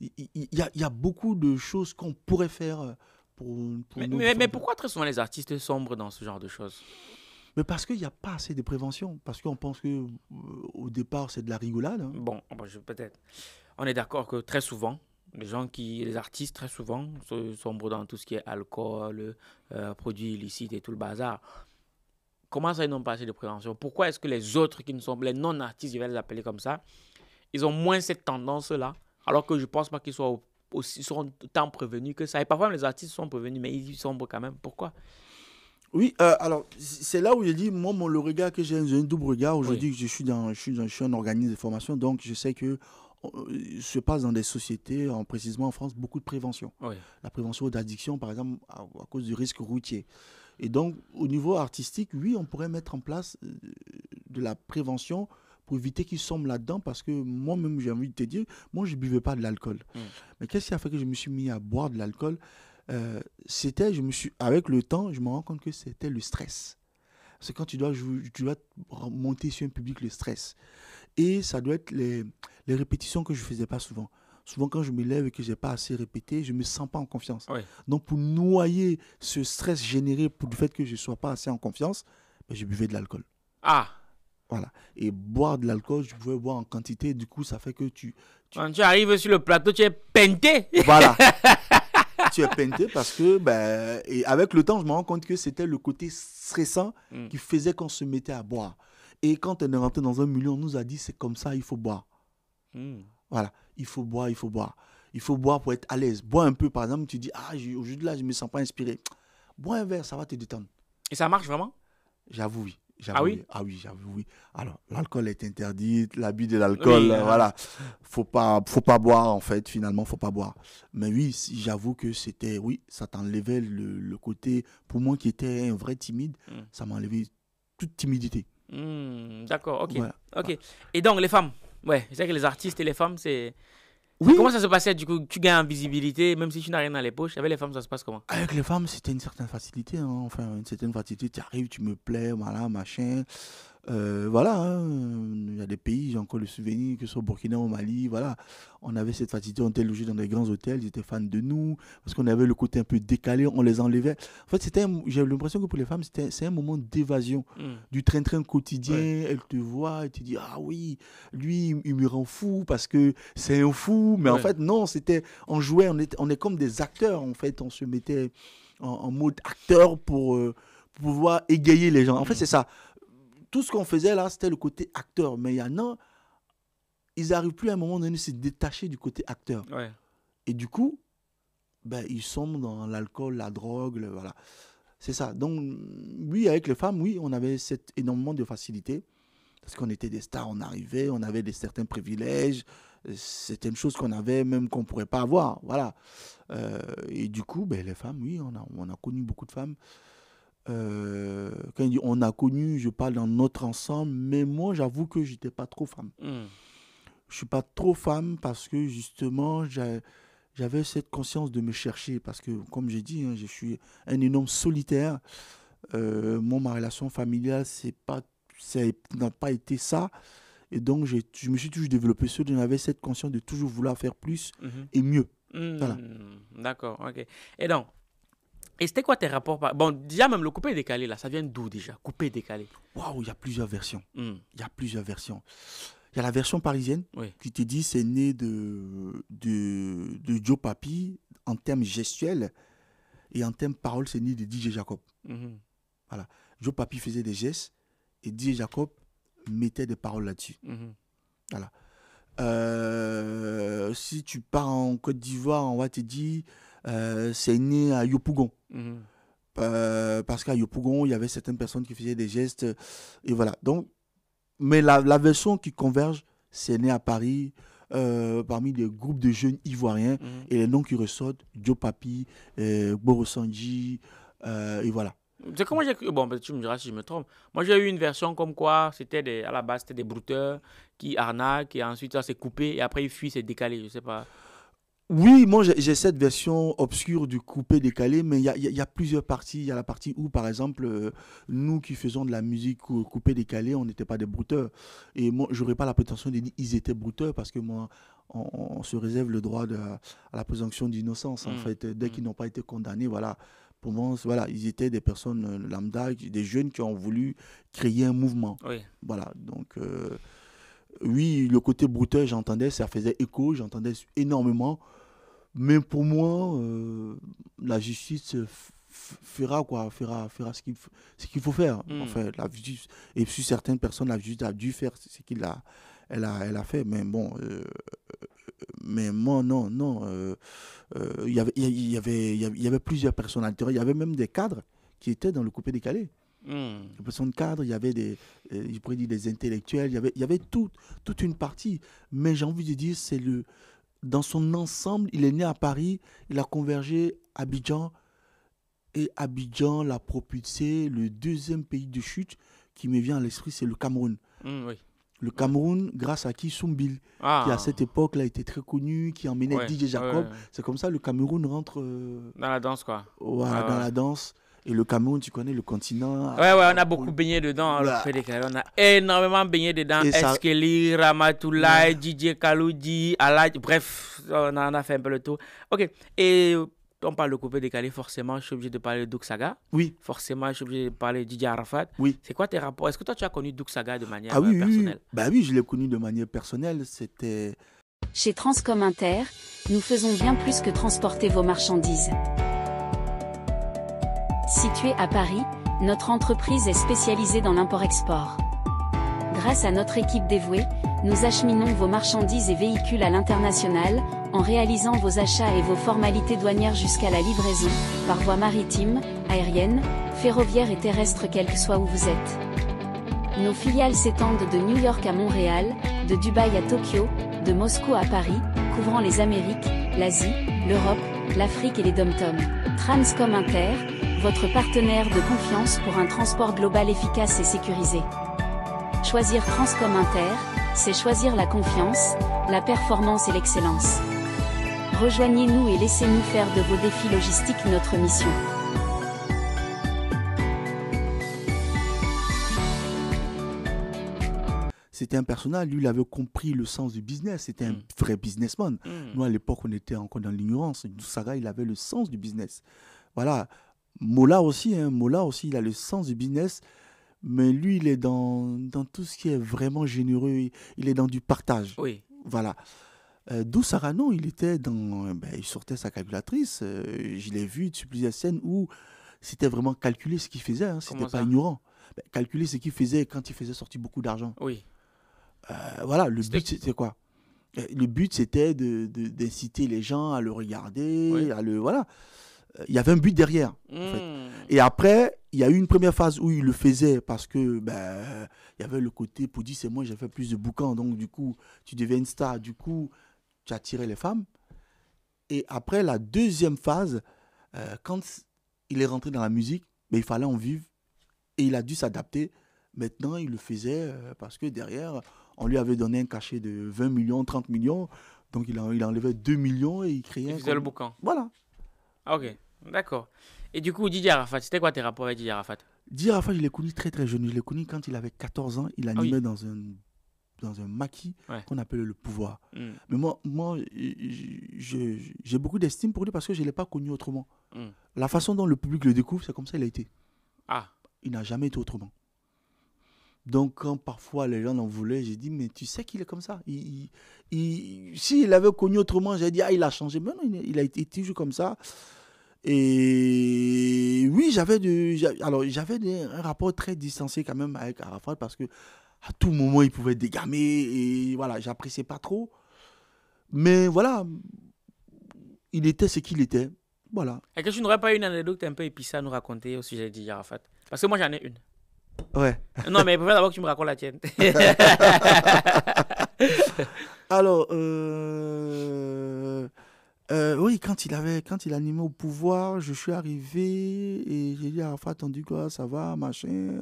Il y, a beaucoup de choses qu'on pourrait faire euh, pour, mais, nous. Mais, pourquoi très souvent les artistes sombrent dans ce genre de choses mais parce qu'il n'y a pas assez de prévention. Parce qu'on pense que euh, au départ, c'est de la rigolade. Hein. Bon, ah bah, peut-être on est d'accord que très souvent, les gens qui, les artistes très souvent, sombrent dans tout ce qui est alcool, euh, produits illicites et tout le bazar. Comment ça, ils n'ont pas assez de prévention Pourquoi est-ce que les autres qui ne sont les non-artistes, je vais les appeler comme ça, ils ont moins cette tendance-là, alors que je ne pense pas qu'ils soient aussi sont tant prévenus que ça. Et parfois, les artistes sont prévenus, mais ils sombrent quand même. Pourquoi oui, euh, alors c'est là où je dis, moi, le regard que j'ai, j'ai un double regard. Aujourd'hui, je, suis dans, je, suis je suis un organisme de formation, donc je sais que euh, se passe dans des sociétés, en, précisément en France, beaucoup de prévention. La prévention d'addiction, par exemple, à, cause du risque routier. Et donc, au niveau artistique, oui, on pourrait mettre en place euh, de la prévention pour éviter qu'ils sombrent là-dedans, parce que moi-même, j'ai envie de te dire, moi, je ne buvais pas de l'alcool. Mm. Mais qu'est-ce qui a fait que je me suis mis à boire de l'alcool euh, C'était, je me suis, avec le temps, je me rends compte que c'était le stress. C'est quand tu dois, tu dois monter sur un public le stress. Et ça doit être les, répétitions que je ne faisais pas souvent. Souvent, quand je me lève et que je n'ai pas assez répété, je ne me sens pas en confiance. Donc, pour noyer ce stress généré pour le fait que je ne sois pas assez en confiance, ben, je buvais de l'alcool. Ah Voilà. Et boire de l'alcool, je pouvais boire en quantité. Du coup, ça fait que tu. Quand tu arrives sur le plateau, tu es peinté Voilà tu es peinté parce que, ben, et avec le temps, je me rends compte que c'était le côté stressant mm. qui faisait qu'on se mettait à boire. Et quand on est rentré dans un milieu, on nous a dit c'est comme ça, il faut boire. Hmm. Voilà, il faut boire, il faut boire. Il faut boire pour être à l'aise. Bois un peu, par exemple, tu dis Ah, aujourd'hui là, je ne me sens pas inspiré. Bois un verre, ça va te détendre. Et ça marche vraiment J'avoue, oui. Ah oui Ah oui, j'avoue, oui. Alors, l'alcool est interdit, l'abus de l'alcool, ah. voilà. Faut pas, faut pas boire, en fait, finalement, faut pas boire. Mais oui, j'avoue que c'était, oui, ça t'enlevait le, le, côté, pour moi qui était un vrai timide, hmm. ça m'enlevait toute timidité. Hmm, d'accord, ok. ok. Et donc, les femmes Ouais, c'est vrai que les artistes et les femmes, c'est. Oui. Comment ça se passait du coup Tu gagnes en visibilité, même si tu n'as rien dans les poches. Avec les femmes, ça se passe comment Avec les femmes, c'était une certaine facilité. Hein. Enfin, une certaine facilité. Tu arrives, tu me plais, voilà, machin. Euh, voilà, hein. il y a des pays, j'ai encore le souvenir, que ce soit Burkina ou Mali, voilà, on avait cette fatigue on était logés dans des grands hôtels, ils étaient fans de nous, parce qu'on avait le côté un peu décalé, on les enlevait. En fait, c'était, j'ai l'impression que pour les femmes, c'était, c'est un moment d'évasion hmm. du train-train quotidien. elle te voit elles te disent, ah oui, lui, il me rend fou parce que c'est un fou, mais en fait, non, c'était, on jouait, on, on est comme des acteurs, en fait, on se mettait en, mode acteur pour. Euh, pouvoir égayer les gens. En fait, hmm. c'est ça tout ce qu'on faisait là, c'était le côté acteur. Mais il y en a, ils n'arrivent plus à un moment donné à se détacher du côté acteur. Et du coup, ben, ils sont dans l'alcool, la drogue, voilà. C'est ça. Donc, oui, avec les femmes, oui, on avait énormément de facilité. Parce qu'on était des stars, on arrivait, on avait des certains privilèges, certaines choses qu'on avait même qu'on ne pourrait pas avoir. Voilà. Euh, et du coup, ben, les femmes, oui, on a, on a connu beaucoup de femmes euh, quand il dit on a connu, je parle dans notre ensemble, mais moi j'avoue que j'étais pas trop femme. je Je suis pas trop femme parce que justement j'avais cette conscience de me chercher parce que comme j'ai dit, hein, je suis un énorme solitaire. Euh, moi ma relation familiale c'est pas n'a pas été ça et donc je, me suis toujours développé sur J'avais cette conscience de toujours vouloir faire plus mhm. et mieux. Hmm. D'accord, ok. Et donc et c'était quoi tes rapports Bon, déjà même le coupé décalé, là, ça vient d'où déjà Coupé décalé. Waouh, il y a plusieurs versions. Hmm. Il y a plusieurs versions. Il y a la version parisienne qui te dit c'est né de, de, Joe Papi en termes gestuels et en termes paroles, c'est né de DJ Jacob. Mhm. Voilà. Joe Papi faisait des gestes et DJ Jacob mettait des paroles là-dessus. Mhm. Voilà. Euh, si tu pars en Côte d'Ivoire, on va te dire euh, c'est né à Yopougon. Mhm. Euh, parce qu'à Yopougon, il y avait certaines personnes qui faisaient des gestes. Euh, et voilà. Donc, mais la, la version qui converge, c'est né à Paris. parmi des groupes de jeunes ivoiriens mhm. et les noms qui ressortent Joe Papi, Borosanji, et voilà. C'est comment Bon, ben, tu me diras si je me trompe. Moi, j'ai eu une version comme quoi, c'était à la base, c'était des brouteurs qui arnaquent et ensuite ça s'est coupé et après ils fuient, c'est décalé, je sais pas. Oui, moi j'ai cette version obscure du coupé décalé, mais il y a, plusieurs parties. Il y a la partie où, par exemple, euh, nous qui faisons de la musique coupé décalé, on n'était pas des brouteurs. Et moi, je n'aurais pas la prétention de dire qu'ils étaient brouteurs parce que moi, on, se réserve le droit de, à la présomption d'innocence. En mm. fait, dès qu'ils mm. n'ont pas été condamnés, voilà. Pour moi, voilà, ils étaient des personnes euh, lambda, des jeunes qui ont voulu créer un mouvement. Voilà, donc. Euh, oui, le côté brouteur, j'entendais, ça faisait écho, j'entendais énormément. Mais pour moi, euh, la justice fera quoi fera, ce qu'il faut faire. Hmm. la justice, et sur certaines personnes, la justice a dû faire ce qu'il a elle, elle a fait. Mais bon, euh, mais moi, non, non. Euh, il y, avait, y avait plusieurs personnes Il y avait même des cadres qui étaient dans le coupé décalé. Hmm. cadres, il y avait des, euh, je pourrais dire des intellectuels, il y avait, il y avait toute, toute une partie. Mais j'ai envie de dire, c'est le, dans son ensemble, il est né à Paris, il a convergé à Abidjan, et Abidjan l'a propulsé. Le deuxième pays de chute qui me vient à l'esprit, c'est le Cameroun. Hmm, le Cameroun, grâce à qui Soumbil, ah. qui à cette époque-là était très connu, qui emmenait DJ Jacob. C'est comme ça le Cameroun rentre. Euh, dans la danse, quoi. dans la danse. Et le Cameroun, tu connais le continent. Ouais, ouais, on a beaucoup baigné dedans. Hein, on a énormément baigné dedans. Eskeli, Ramatoulaye, Didier Kaloudi, bref, on en a fait un peu le tour. Ok, et on parle de coupé décalé, forcément, je suis obligé de parler de Duxaga. Oui. Forcément, je suis obligé de parler de Didier Arafat. Oui. C'est quoi tes rapports Est-ce que toi, tu as connu Duxaga de manière ah, oui, euh, personnelle oui. Bah oui, je l'ai connu de manière personnelle. C'était. Chez Transcom Inter, nous faisons bien plus que transporter vos marchandises. Située à Paris, notre entreprise est spécialisée dans l'import-export. Grâce à notre équipe dévouée, nous acheminons vos marchandises et véhicules à l'international, en réalisant vos achats et vos formalités douanières jusqu'à la livraison, par voie maritime, aérienne, ferroviaire et terrestre quel que soit où vous êtes. Nos filiales s'étendent de New York à Montréal, de Dubaï à Tokyo, de Moscou à Paris, couvrant les Amériques, l'Asie, l'Europe, l'Afrique et les dom Transcom Inter, votre partenaire de confiance pour un transport global efficace et sécurisé. Choisir Transcom Inter, c'est choisir la confiance, la performance et l'excellence. Rejoignez-nous et laissez-nous faire de vos défis logistiques notre mission. c'était un personnage, lui, il avait compris le sens du business, c'était un mm. vrai businessman. Mm. Nous, à l'époque, on était encore dans l'ignorance. Saga, il avait le sens du business. Voilà, Mola aussi, hein. Mola aussi, il a le sens du business, mais lui, il est dans, tout ce qui est vraiment généreux, il est dans du partage. Oui. Voilà. Euh, D'où Sarano, il était dans, eh ben, il sortait sa calculatrice. Euh, je l'ai vu sur plusieurs scènes où c'était vraiment calculer ce qu'il faisait. Hein. c'était pas ignorant. Ben, calculer ce qu'il faisait quand il faisait sortir beaucoup d'argent. Oui. Euh, voilà, euh, le but c'était quoi Le but c'était d'inciter de, les gens à le regarder, à le voilà. Euh, il y avait un but derrière. Hmm. Et après, il y a eu une première phase où il le faisait parce que ben, il y avait le côté pour dire c'est moi, j'ai fait plus de bouquins, donc du coup, tu deviens une star, du coup, tu attirais les femmes. Et après la deuxième phase, euh, quand il est rentré dans la musique, ben, il fallait en vivre et il a dû s'adapter. Maintenant, il le faisait euh, parce que derrière, on lui avait donné un cachet de 20 millions, 30 millions. Donc, il, a, il enlevait 2 millions et il créait. Il faisait le bouquin. Voilà. Ah, ok. D'accord. Et du coup, Didier Arafat, c'était quoi tes rapports avec Didier Arafat Didier Arafat, je l'ai connu très très jeune. Je l'ai connu quand il avait 14 ans. Il ah animait dans un dans un maquis qu'on appelle le pouvoir. Hmm. Mais moi, moi j'ai beaucoup d'estime pour lui parce que je ne l'ai pas connu autrement. Hmm. La façon dont le public le découvre, c'est comme ça il a été. Ah. Il n'a jamais été autrement. Donc, quand parfois les gens en voulaient, j'ai dit, mais tu sais qu'il est comme ça. Il, il, il S'il l'avait connu autrement, j'ai dit, ah, il a changé. Mais non, il, il a été toujours comme ça. Et oui, j'avais alors j'avais un rapport très distancié quand même avec Arafat parce que à tout moment il pouvait dégamer et voilà, j'appréciais pas trop. Mais voilà, il était ce qu'il était. Voilà. Est-ce que tu n'aurais pas une anecdote un peu épicée à nous raconter au sujet d'Arafat Parce que moi j'en ai une. Ouais. Euh, non, mais il d'abord que tu me racontes la tienne. alors, euh... Euh, oui, quand il avait, quand il animait au pouvoir, je suis arrivé et j'ai dit Arafat, attendu quoi, ça va, machin.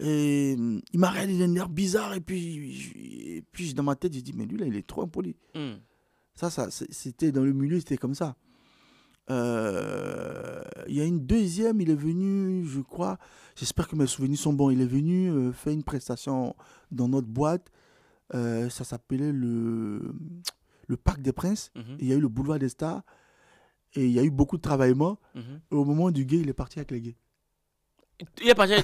Et hum, il m'a regardé d'un air bizarre et puis, dans ma tête, j'ai dit mais lui là, il est trop impoli. Hmm. Ça, ça, c'était dans le milieu, c'était comme ça. Euh, il y a une deuxième, il est venu, je crois, j'espère que mes souvenirs sont bons, il est venu euh, faire une prestation dans notre boîte. ça s'appelait le le Parc des Princes, mhm. il y a eu le Boulevard des Stars, et il y a eu beaucoup de travail mhm. au moment du gay, il est parti avec les gays. Il est parti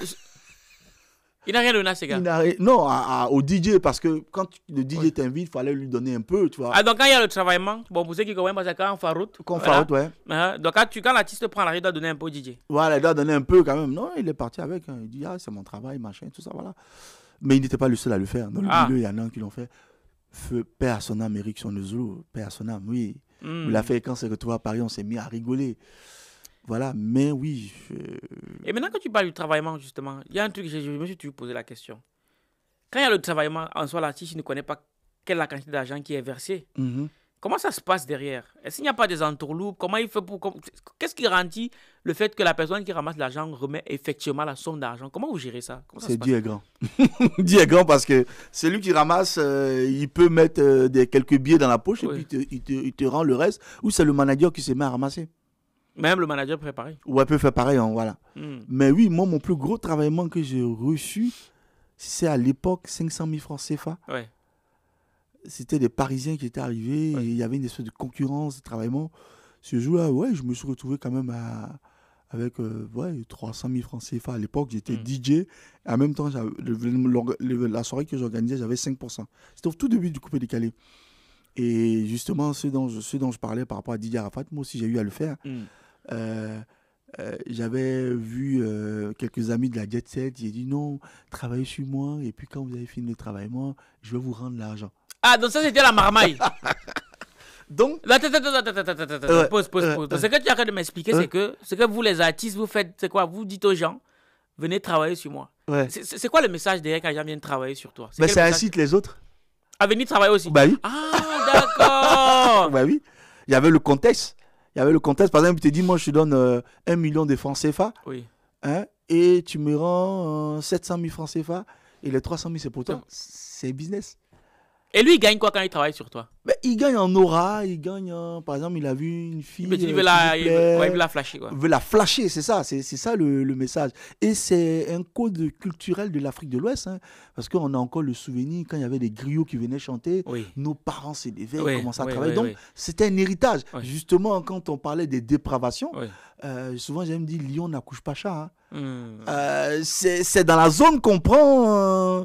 Il n'a rien donné à ces gars. Non, au DJ, parce que quand le DJ t'invite, il fallait lui donner un peu, tu vois. Ah, donc quand il y a le travaillement, bon, vous savez qu'il quand parce quand on fait Quand on fait route, ouais. Uh-huh. donc quand, l'artiste prend l'argent, il doit donner un peu au DJ. Voilà, il doit donner un peu quand même. Non, il est parti avec. Hein. Il dit, ah, c'est mon travail, machin, tout ça, voilà. Mais il n'était pas le seul à le faire. Dans le ah. milieu, il y en a un qui l'ont fait feu personne Eric, sur son âme, oui hmm. la fait quand c'est que à Paris on s'est mis à rigoler voilà mais oui et maintenant que tu parles du travaillement justement il y a un truc je, je me suis toujours posé la question quand il y a le travaillement en soi l'artiste ne connaît pas quelle est la quantité d'argent qui est versée mhm. Comment ça se passe derrière Est-ce qu'il n'y a pas des entourloupes Comment il fait pour Qu'est-ce qui garantit le fait que la personne qui ramasse l'argent remet effectivement la somme d'argent Comment vous gérez ça C'est Dieu est grand. Dieu est grand parce que celui qui ramasse, euh, il peut mettre euh, quelques billets dans la poche et puis il te, rend le reste. Ou c'est le manager qui se met à ramasser. Même le manager peut faire pareil. il peut faire pareil, hein, voilà. Hmm. Mais oui, moi, mon plus gros travaillement que j'ai reçu, c'est à l'époque 500 000 francs CFA. Ouais c'était des Parisiens qui étaient arrivés. il y avait une espèce de concurrence, de travaillement. Ce jour-là, ouais, je me suis retrouvé quand même avec 300 euh, 000 francs CFA. À l'époque, j'étais hmm. DJ DJ. En même temps, la soirée que j'organisais, j'avais 5%. C'était au tout début du coupé décalé. Et justement, ce dont je, parlais par rapport à Didier Arafat, moi aussi, j'ai eu à le faire. Hmm. Euh, euh, j'avais vu quelques amis de la Jet Set, j'ai dit non, travaillez sur moi, et puis quand vous avez fini le travail, moi, je vais vous rendre l'argent. Ah, donc ça, c'était la marmaille. donc. Bah, attends, attends, attends, pause, pause, pause. Ce que tu de m'expliquer, c'est que ce que vous, les artistes, vous faites, c'est quoi Vous dites aux gens, venez travailler sur moi. C'est quoi le message derrière quand les gens viennent travailler sur toi bah, Mais ça incite les autres. À ah, venir travailler aussi Bah oui. Ah, d'accord. bah oui. Il y avait le contexte. Il y avait le contexte. Par exemple, tu te dis, moi, je te donne euh, Un 1 million de francs CFA. Oui. Hein, et tu me rends 700 euh, 000 francs CFA. Et les 300 000, c'est pour toi. C'est business. Et lui, il gagne quoi quand il travaille sur toi Mais ben, Il gagne en aura, il gagne en... Par exemple, il a vu une fille... Il euh, veut, la, flasher. Quoi. Il veut la flasher, c'est ça, c'est ça le, le, message. Et c'est un code culturel de l'Afrique de l'Ouest, hein, parce qu'on a encore le souvenir, quand il y avait des griots qui venaient chanter, nos parents s'élevaient, oui, commençaient à travailler. Donc, c'était un héritage. Justement, quand on parlait des dépravations... Euh, souvent, j'aime dire, Lyon n'accouche pas chat. Hein. Hmm. Euh, c'est dans la zone qu'on prend, euh,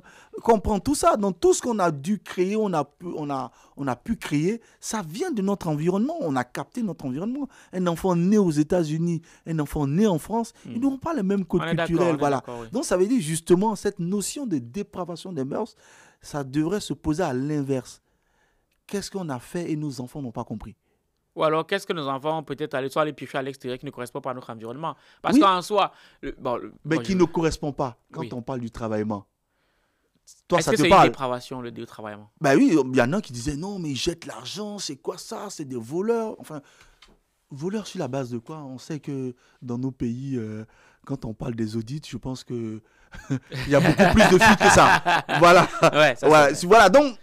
tout ça. Donc, tout ce qu'on a dû créer, on a, pu, on, a, on a pu créer, ça vient de notre environnement. On a capté notre environnement. Un enfant né aux États-Unis, un enfant né en France, ils hmm. n'ont pas le même code culturel. Voilà. Donc, ça veut dire justement, cette notion de dépravation des mœurs, ça devrait se poser à l'inverse. Qu'est-ce qu'on a fait et nos enfants n'ont pas compris ou alors, qu'est-ce que nos enfants ont peut-être aller, soit aller piocher à l'extérieur qui ne correspond pas à notre environnement Parce qu'en soi. mais qui ne correspond pas quand on parle du travaillement. Toi, ça te parle. C'est une dépravation, le Travaillement Ben oui, il y en a qui disaient non, mais ils jettent l'argent, c'est quoi ça C'est des voleurs. Enfin, voleurs sur la base de quoi On sait que dans nos pays, euh, quand on parle des audits, je pense que. il y a beaucoup plus de filles que ça. Voilà. Ouais, Voilà. Donc,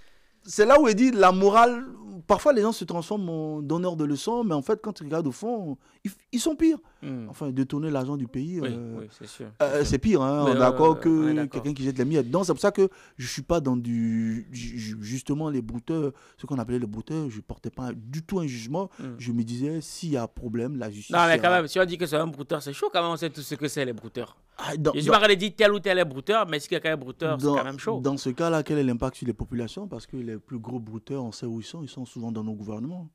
c'est là où est dit la morale Parfois, les gens se transforment en donneurs de leçons, mais en fait, quand ils regardent au fond, ils, ils sont pires. Hmm. enfin, détourner l'argent du pays. c'est pire, on est d'accord que quelqu'un qui jette les miettes dedans. C'est pour ça que je ne suis pas dans du. Justement, les brouteurs, ce qu'on appelait les brouteurs, je ne portais pas du tout un jugement. Hmm. Je me disais, s'il y a problème, la justice. Non, mais quand même, si on dit que c'est un brouteur, c'est chaud quand même, on sait tout ce que c'est les brouteurs. Je ah, ne je suis pas dire tel ou tel est brouteur, mais si quelqu'un est brouteur, c'est quand même chaud. Dans ce cas-là, quel est l'impact sur les populations Parce que les plus gros brouteurs, on sait où ils sont, ils sont souvent dans nos gouvernements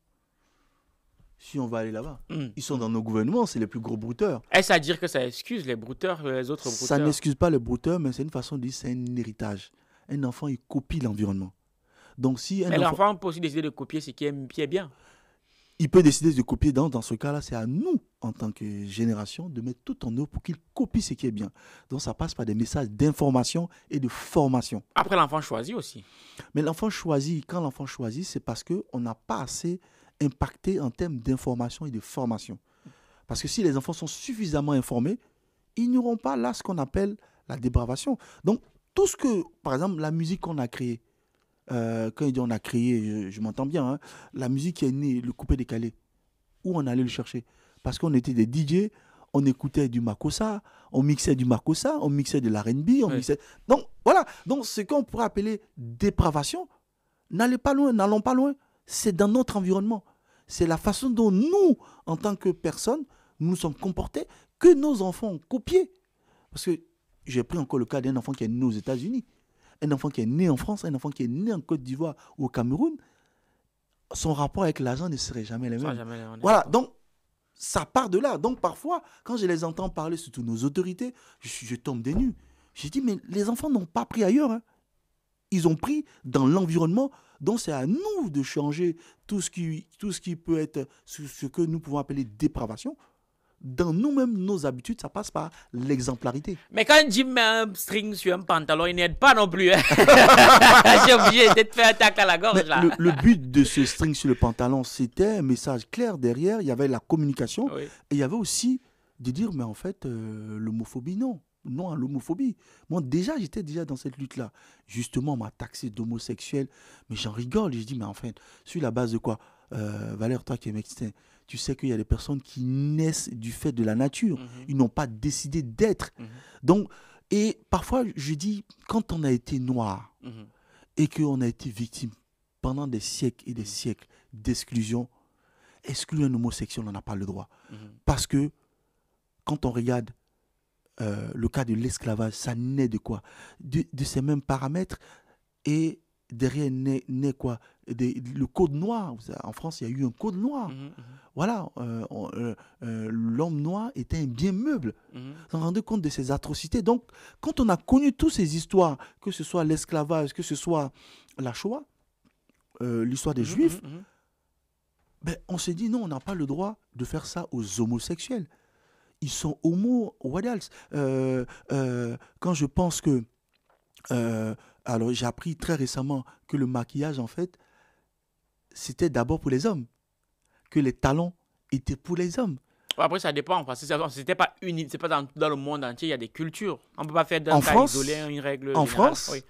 si on va aller là-bas. Hmm. Ils sont dans nos gouvernements, c'est les plus gros brouteurs. Est-ce à dire que ça excuse les brouteurs, les autres brouteurs Ça n'excuse pas les brouteurs, mais c'est une façon de dire c'est un héritage. Un enfant, il copie l'environnement. Donc si mais l'enfant peut aussi décider de copier ce qui est bien. Il peut décider de copier. Dans, dans ce cas-là, c'est à nous, en tant que génération, de mettre tout en œuvre pour qu'il copie ce qui est bien. Donc ça passe par des messages d'information et de formation. Après, l'enfant choisit aussi. Mais l'enfant choisit, quand l'enfant choisit, c'est parce qu'on n'a pas assez impacté en termes d'information et de formation. Parce que si les enfants sont suffisamment informés, ils n'auront pas là ce qu'on appelle la dépravation. Donc, tout ce que, par exemple, la musique qu'on a créée, euh, quand on a créé, je, m'entends bien, hein, la musique qui est née, le coupé décalé, où on allait le chercher Parce qu'on était des DJ, on écoutait du Makossa, on mixait du Makossa, on mixait de l'R&B, on mixait... Donc, voilà, donc ce qu'on pourrait appeler dépravation, n'allez pas loin, n'allons pas loin c'est dans notre environnement. C'est la façon dont nous, en tant que personnes, nous nous sommes comportés que nos enfants ont copié. Parce que j'ai pris encore le cas d'un enfant qui est né aux États-Unis, un enfant qui est né en France, un enfant qui est né en Côte d'Ivoire ou au Cameroun. Son rapport avec l'argent ne serait jamais le même. voilà, donc ça part de là. Donc parfois, quand je les entends parler, surtout nos autorités, je, je tombe des nues. Je dis, mais les enfants n'ont pas pris ailleurs. Hein. Ils ont pris dans l'environnement donc c'est à nous de changer tout ce qui, tout ce qui peut être ce que nous pouvons appeler dépravation dans nous-mêmes, nos habitudes, ça passe par l'exemplarité. Mais quand Jim met un string sur un pantalon, il n'y n'aide pas non plus. Hein. J'ai obligé de faire à la gorge. Le, but de ce string sur le pantalon, c'était un message clair derrière. Il y avait la communication et il y avait aussi de dire, mais en fait, euh, l'homophobie, non non à l'homophobie. Moi, déjà, j'étais déjà dans cette lutte-là. Justement, on m'a taxé d'homosexuel, mais j'en rigole. je dis, mais en fait, sur la base de quoi euh, Valère, toi qui es médecin, tu sais qu'il y a des personnes qui naissent du fait de la nature. Mhm. Ils n'ont pas décidé d'être. Mhm. Donc, et parfois, je dis, quand on a été noir et mhm. que et qu'on a été victime pendant des siècles et des siècles d'exclusion, exclure un homosexuel, on n'en a pas le droit. Parce que quand on regarde euh, le cas de l'esclavage, ça naît de quoi de, ces mêmes paramètres et derrière naît, quoi Le code noir. En France, il y a eu un code noir. Mhm, mhm. Voilà, euh, euh, l'homme noir était un bien meuble. S'en mhm. Vous vous compte de ces atrocités. Donc, quand on a connu toutes ces histoires, que ce soit l'esclavage, que ce soit la Shoah, l'histoire des Juifs, ben, on s'est dit non, on n'a pas le droit de faire ça aux homosexuels ils sont homo, what else Quand je pense que... Euh, alors j'ai appris très récemment que le maquillage, en fait, c'était d'abord pour les hommes. Que les talons étaient pour les hommes. Après, ça dépend, parce que c'était pas uni. c'est pas dans, le monde entier, il y a des cultures. On peut pas faire d'un cas isolé une règle. En France, oui.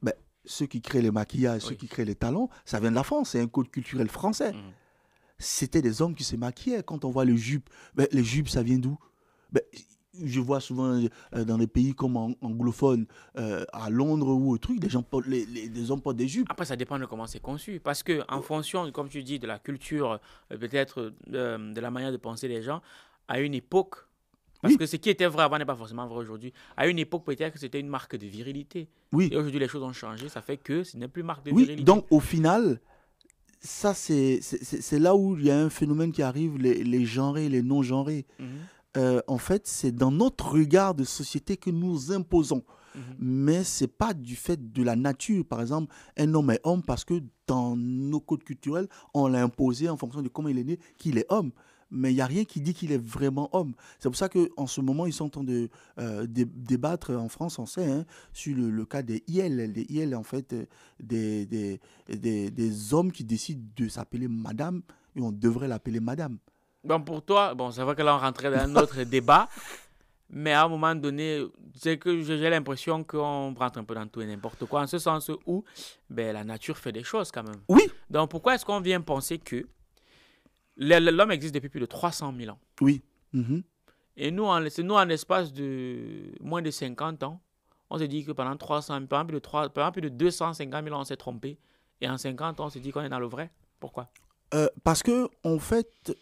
Ben, ceux qui créent les maquillages, ceux qui créent les talons, ça vient de la France, c'est un code culturel français. Mmh c'était des hommes qui se maquillaient. Quand on voit les jupes, les jupes, ça vient d'où ben, je vois souvent euh, dans les pays comme anglophones, euh, à Londres ou au truc, des, gens portent, les, hommes portent des jupes. Après, ça dépend de comment c'est conçu. Parce que en fonction, comme tu dis, de la culture, euh, peut-être de la manière de penser des gens, à une époque, parce que ce qui était vrai avant n'est pas forcément vrai aujourd'hui. À une époque, peut-être que c'était une marque de virilité. Oui. Et aujourd'hui, les choses ont changé. Ça fait que ce n'est plus marque de oui. virilité. Donc, au final, ça, c'est là où il y a un phénomène qui arrive, les, les genrés, les non-genrés. Mhm. Euh, en fait, c'est dans notre regard de société que nous imposons. Mhm. Mais ce n'est pas du fait de la nature. Par exemple, un homme est homme parce que dans nos codes culturels, on l'a imposé en fonction de comment il est né, qu'il est homme mais il n'y a rien qui dit qu'il est vraiment homme. C'est pour ça qu'en ce moment, ils sont en train de, euh, débattre en France, on sait, hein, sur le, cas des IL. Les IL, en fait, euh, des, des, des, hommes qui décident de s'appeler madame, et on devrait l'appeler madame. Bon, pour toi, bon, c'est vrai que là, on rentrait dans un autre débat. Mais à un moment donné, c'est que j'ai l'impression qu'on rentre un peu dans tout et n'importe quoi, en ce sens où ben, la nature fait des choses quand même. Oui. Donc pourquoi est-ce qu'on vient penser que L'homme existe depuis plus de 300 000 ans. Oui. Mm-hmm. Et nous, en, nous, en l'espace de moins de 50 ans, on se dit que pendant 300, plus de, pendant plus de 250 000 ans, on s'est trompé. Et en 50 ans, on se dit qu'on est dans le vrai. Pourquoi euh, Parce que, en fait,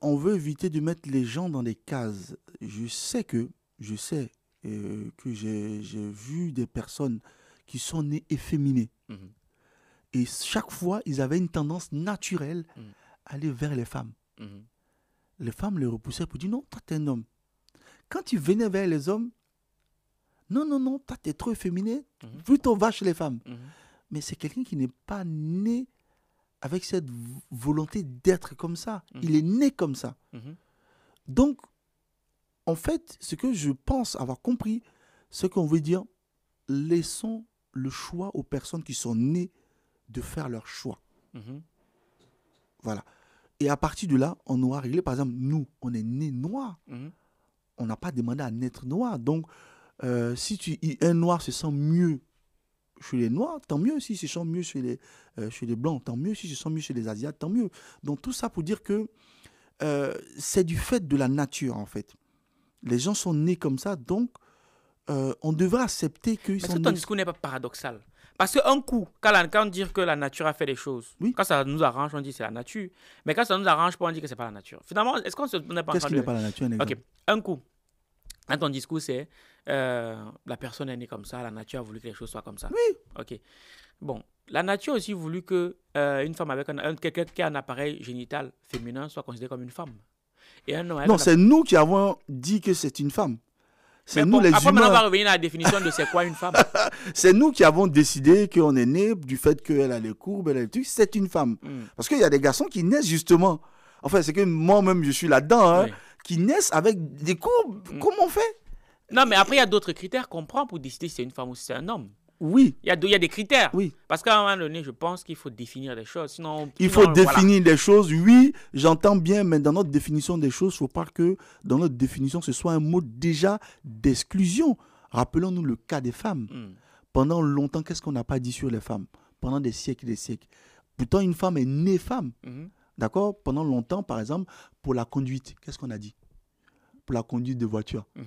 on veut éviter de mettre les gens dans des cases. Je sais que, je sais euh, que j'ai vu des personnes qui sont nées efféminées. Mm-hmm. Et chaque fois, ils avaient une tendance naturelle mm aller vers les femmes. Mhm. Les femmes le repoussaient pour dire non, toi, t'es un homme. Quand tu venais vers les hommes, non, non, non, toi, t'es trop efféminé, mhm. Vu plutôt va chez les femmes. Mhm. Mais c'est quelqu'un qui n'est pas né avec cette volonté d'être comme ça. Il est né comme ça. Donc, en fait, ce que je pense avoir compris, ce qu'on veut dire, laissons le choix aux personnes qui sont nées de faire leur choix. Voilà. Et à partir de là, on aura réglé. Par exemple, nous, on est né noir. Mhm. On n'a pas demandé à naître noir. Donc, euh, si tu, un noir se sent mieux chez les noirs, tant mieux. il se sent mieux chez les, euh, chez les blancs, tant mieux. il se sent mieux chez les asiates, tant mieux. Donc, tout ça pour dire que euh, c'est du fait de la nature, en fait. Les gens sont nés comme ça. Donc, on devrait accepter qu'ils sont. Mais ton discours n'est pas paradoxal. Parce qu'un coup, quand, on dit que la nature a fait les choses, quand ça nous arrange, on dit c'est la nature. Mais quand ça nous arrange pas, on dit que c'est pas la nature. Finalement, est-ce qu'on n'est pas Qu'est-ce qui n'est pas la nature un, un coup, dans ton discours, c'est euh, la personne est née comme ça, la nature a voulu que les choses soient comme ça. Oui. Ok. Bon, la nature a aussi voulu que euh, une femme avec un, quelqu'un qui a un appareil génital féminin soit considéré comme une femme. Et un non, c'est nous qui avons dit que c'est une femme. C'est nous les après, Maintenant, on va revenir à la définition de c'est quoi une femme. c'est nous qui avons décidé qu'on est né du fait qu'elle a les courbes, elle a C'est une femme. Hmm. Parce qu'il y a des garçons qui naissent justement. Enfin, c'est que moi-même, je suis là-dedans, hein, qui naissent avec des courbes. Hmm. Comment on fait Non, mais après, il y a d'autres critères qu'on prend pour décider si c'est une femme ou si c'est un homme. Oui. Il y, a, y a des critères. Oui. Parce qu'à un moment donné, je pense qu'il faut définir les choses. Sinon, il faut définir les choses. Oui, j'entends bien, mais dans notre définition des choses, il ne faut pas que dans notre définition, ce soit un mot déjà d'exclusion. Rappelons-nous le cas des femmes. Hmm. Pendant longtemps, qu'est-ce qu'on n'a pas dit sur les femmes Pendant des siècles et des siècles. Pourtant, une femme est née femme. Hmm. D'accord Pendant longtemps, par exemple, pour la conduite, qu'est-ce qu'on a dit Pour la conduite de voiture, hmm.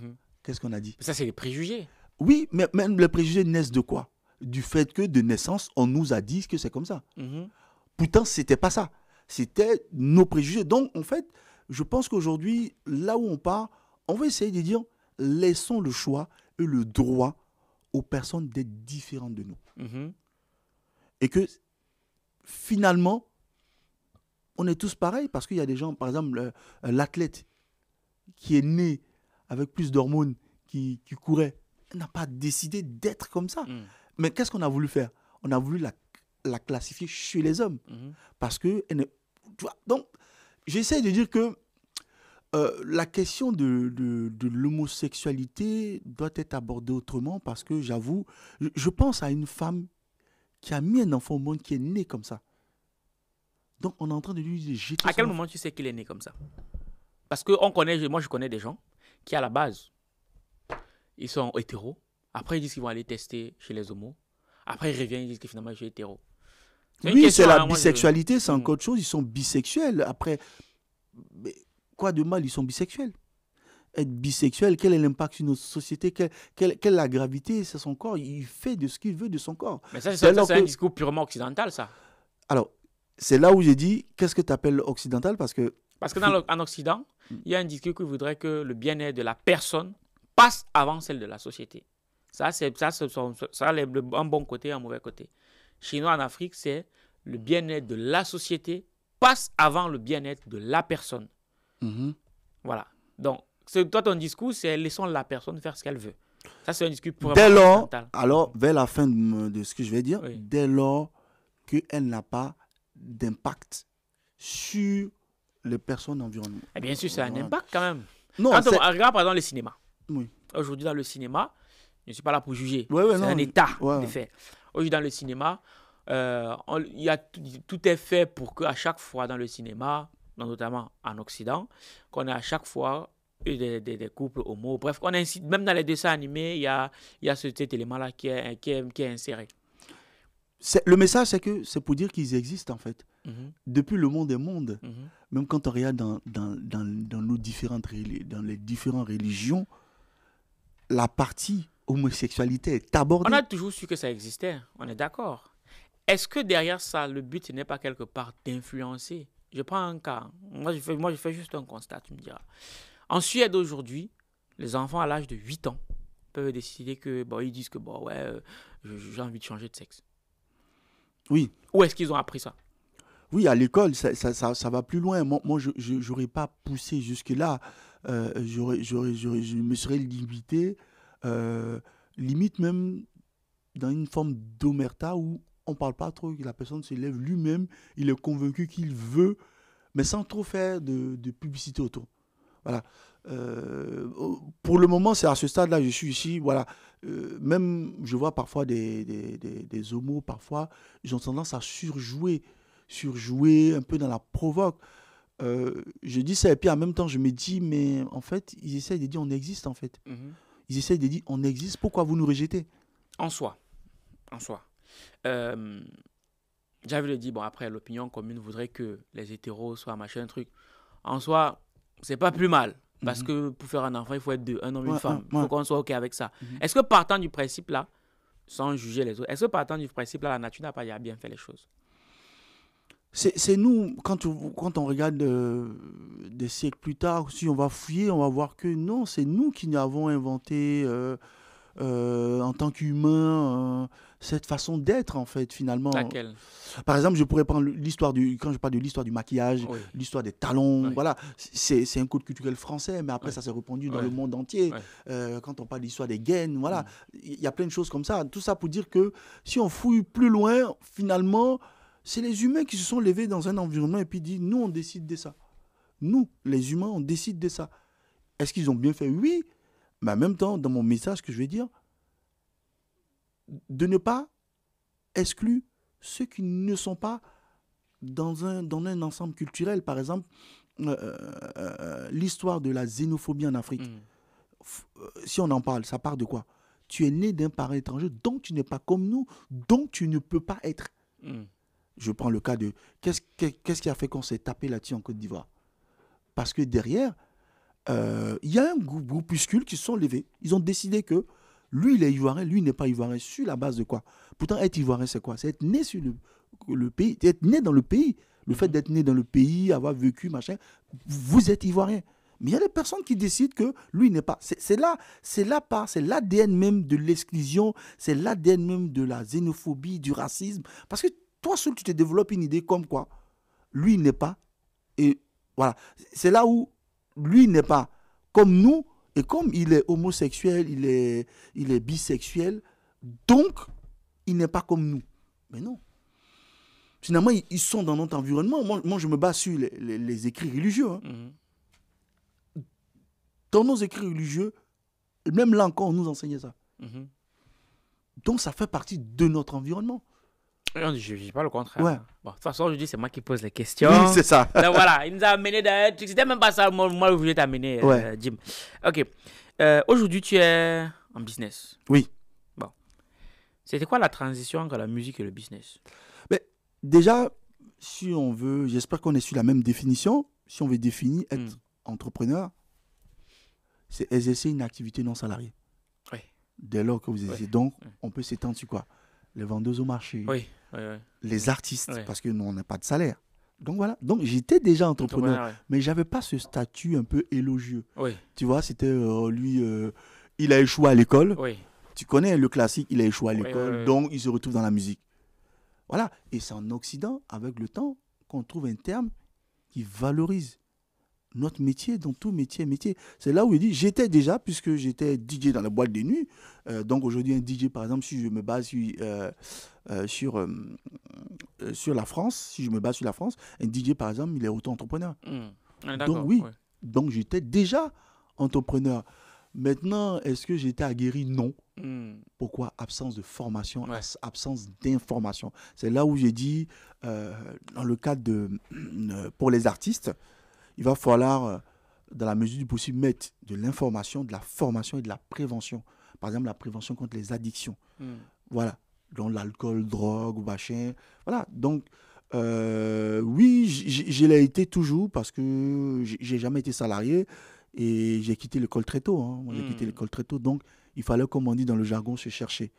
qu'est-ce qu'on a dit Ça, c'est les préjugés. Oui, mais même les préjugés naissent de quoi Du fait que de naissance, on nous a dit que c'est comme ça. Pourtant, mm-hmm. Pourtant, c'était pas ça. C'était nos préjugés. Donc, en fait, je pense qu'aujourd'hui, là où on part, on va essayer de dire laissons le choix et le droit aux personnes d'être différentes de nous. Mm-hmm. Et que finalement, on est tous pareils parce qu'il y a des gens, par exemple, euh, l'athlète qui est né avec plus d'hormones, qui, qui courait, n'a pas décidé d'être comme ça. Mm. Mais qu'est-ce qu'on a voulu faire On a voulu la, classifier chez les hommes. Mm-hmm. Parce que. donc, j'essaie de dire que euh, la question de, l'homosexualité doit être abordée autrement parce que j'avoue, je, pense à une femme qui a mis un enfant au monde qui est né comme ça. Donc on est en train de lui dire... À quel moment tu sais qu'il est né comme ça Parce que on connaît, moi je connais des gens qui à la base ils sont hétéros. Après, ils disent qu'ils vont aller tester chez les homos. Après, ils reviennent, ils disent que finalement, je suis hétéro. Oui, c'est la hein, bisexualité, c'est hmm. encore autre chose. Ils sont bisexuels. Après, quoi de mal, ils sont bisexuels être bisexuel, quel est l'impact sur notre société, quelle, quelle, la gravité, c'est son corps, il fait de ce qu'il veut de son corps. Mais ça, c'est un discours purement occidental, ça. Alors, c'est là où j'ai dit, qu'est-ce que tu appelles occidental Parce que... Parce que dans en Occident, hmm. il y a un discours qui voudrait que le bien-être de la personne passe avant celle de la société. Ça, c'est ça, ça, un bon côté et un mauvais côté. Chinois en Afrique, c'est le bien-être de la société passe avant le bien-être de la personne. Mm-hmm. Voilà. Donc, toi, ton discours, c'est laissons la personne faire ce qu'elle veut. Ça, c'est un discours pour Dès lors, alors, vers la fin de, ce que je vais dire, dès lors qu'elle n'a pas d'impact sur les personnes environnantes. Eh bien sûr, c'est un impact quand même. Non, regarde, par exemple, le cinéma. Aujourd'hui, dans le cinéma, je ne suis pas là pour juger. c'est un état Aujourd'hui, dans le cinéma, euh, y a tout est fait pour qu'à chaque fois dans le cinéma, notamment en Occident, qu'on ait à chaque fois des, des, couples homo. Bref, on incite, même dans les dessins animés, il y a, cet élément-là qui est, inséré. le message, c'est que c'est pour dire qu'ils existent, en fait. Mhm. Depuis le monde des mondes, mhm. même quand on regarde dans, dans nos différentes, dans les différentes religions, la partie homosexualité est abordée. On a toujours su que ça existait, on est d'accord. Est-ce que derrière ça, le but n'est pas quelque part d'influencer Je prends un cas. Moi je, fais, juste un constat, tu me diras. En Suède aujourd'hui, les enfants à l'âge de 8 ans peuvent décider que, bon, ils disent que, bon, ouais, euh, j'ai envie de changer de sexe. Oui. Où est-ce qu'ils ont appris ça Oui, à l'école, ça, va plus loin. Moi, moi je n'aurais pas poussé jusque-là. Euh, j'aurais, j'aurais, j'aurais, je me serais limité, euh, limite même dans une forme d'omerta où on ne parle pas trop, la personne se lève lui-même, il est convaincu qu'il veut, mais sans trop faire de, de publicité autour. Voilà. Euh, pour le moment, c'est à ce stade-là, je suis ici. Voilà. même, je vois parfois des, des, des, des homos, parfois, ils ont tendance à surjouer, surjouer un peu dans la provoque. Euh, je dis ça et puis en même temps je me dis mais en fait ils essayent de dire on existe en fait. Mhm. Ils essayent de dire on existe, pourquoi vous nous rejetez En soi, en soi. Euh, j'avais le dit, bon après l'opinion commune voudrait que les hétéros soient machin truc. En soi, c'est pas plus mal. Parce mhm. que pour faire un enfant, il faut être deux, un homme, et une femme. Il faut qu'on soit OK avec ça. Mhm. Est-ce que partant du principe là, sans juger les autres, est-ce que partant du principe là, la nature n'a pas bien fait les choses c'est nous, quand, on regarde euh, des siècles plus tard, si on va fouiller, on va voir que non, c'est nous qui avons inventé euh, euh, en tant qu'humains cette façon d'être, en fait, finalement. Par exemple, je pourrais prendre l'histoire du, quand je parle de l'histoire du maquillage, l'histoire des talons, voilà, c'est un code culturel français, mais après, ça s'est répandu dans le monde entier. quand on parle de l'histoire des gaines, voilà, mm. il y a plein de choses comme ça. Tout ça pour dire que si on fouille plus loin, finalement, c'est les humains qui se sont levés dans un environnement et puis disent, nous on décide de ça. Nous, les humains, on décide de ça. Est-ce qu'ils ont bien fait Oui. Mais en même temps, dans mon message que je vais dire, de ne pas exclure ceux qui ne sont pas dans un, dans un ensemble culturel. Par exemple, euh, euh, euh, l'histoire de la xénophobie en Afrique. Mm. si on en parle, ça part de quoi Tu es né d'un parent étranger, donc tu n'es pas comme nous, donc tu ne peux pas être. Mm je prends le cas de qu'est-ce qui a fait qu'on s'est tapé là-dessus en Côte d'Ivoire Parce que derrière, euh, il y a un groupuscule qui se sont levés. Ils ont décidé que lui, il est ivoirien, lui, n'est pas ivoirien. Sur la base de quoi Pourtant, être ivoirien, c'est quoi C'est être né sur le, pays, né dans le pays. Le fait mm-hmm. d'être né dans le pays, avoir vécu, machin, vous êtes ivoirien. Mais il y a des personnes qui décident que lui n'est pas. C'est là, c'est là part, c'est l'ADN même de l'exclusion, c'est l'ADN même de la xénophobie, du racisme. Parce que toi seul, tu te développes une idée comme quoi lui n'est pas. Et voilà. C'est là où lui n'est pas comme nous. Et comme il est homosexuel, il est, il est bisexuel, donc il n'est pas comme nous. Mais non. Finalement, ils, sont dans notre environnement. Moi, je me base sur les, écrits religieux. Hein. Mhm. Dans nos écrits religieux, même là encore, on nous enseignait ça. Mhm. Donc, ça fait partie de notre environnement. Je ne dis pas le contraire. Bon, de toute façon, je dis c'est moi qui pose les questions. Oui, c'est ça. Donc voilà, il nous a amené C'était même pas ça, moi, je voulais t'amener, euh, Jim. Ok. Euh, aujourd'hui, tu es en business. Oui. Bon. C'était quoi la transition entre la musique et le business Mais Déjà, si on veut, j'espère qu'on est sur la même définition. Si on veut définir être hmm. entrepreneur, c'est exercer une activité non salariée. Oui. Dès lors que vous exercez. Donc, hmm. on peut s'étendre sur quoi Les vendeuses au marché. Oui les artistes, parce que nous, on n'a pas de salaire. Donc voilà, donc j'étais déjà entrepreneur, mais j'avais pas ce statut un peu élogieux. Tu vois, c'était euh, lui, euh, il a échoué à l'école. Tu connais hein, le classique, il a échoué à l'école, donc il se retrouve dans la musique. Voilà, et c'est en Occident, avec le temps, qu'on trouve un terme qui valorise notre métier, dans tout métier, métier. C'est là où il dit, j'étais déjà, puisque j'étais DJ dans la boîte des nuits. Euh, donc aujourd'hui, un DJ, par exemple, si je me base sur, euh, euh, sur, la France, si je me base sur la France, un DJ, par exemple, il est auto-entrepreneur. Hmm. Donc oui, donc j'étais déjà entrepreneur. Maintenant, est-ce que j'étais aguerri Non. Hmm. Pourquoi Absence de formation, absence d'information. C'est là où j'ai dit, dans le cadre de, pour les artistes, il va falloir, euh, dans la mesure du possible, mettre de l'information, de la formation et de la prévention. Par exemple, la prévention contre les addictions. Hmm. Voilà. Donc, l'alcool, drogue, machin. Voilà. Donc, euh, oui, je l'ai été toujours parce que j'ai jamais été salarié et j'ai quitté l'école très tôt. Hein. j'ai quitté hmm. l'école très tôt. Donc, il fallait, comme on dit dans le jargon, se chercher.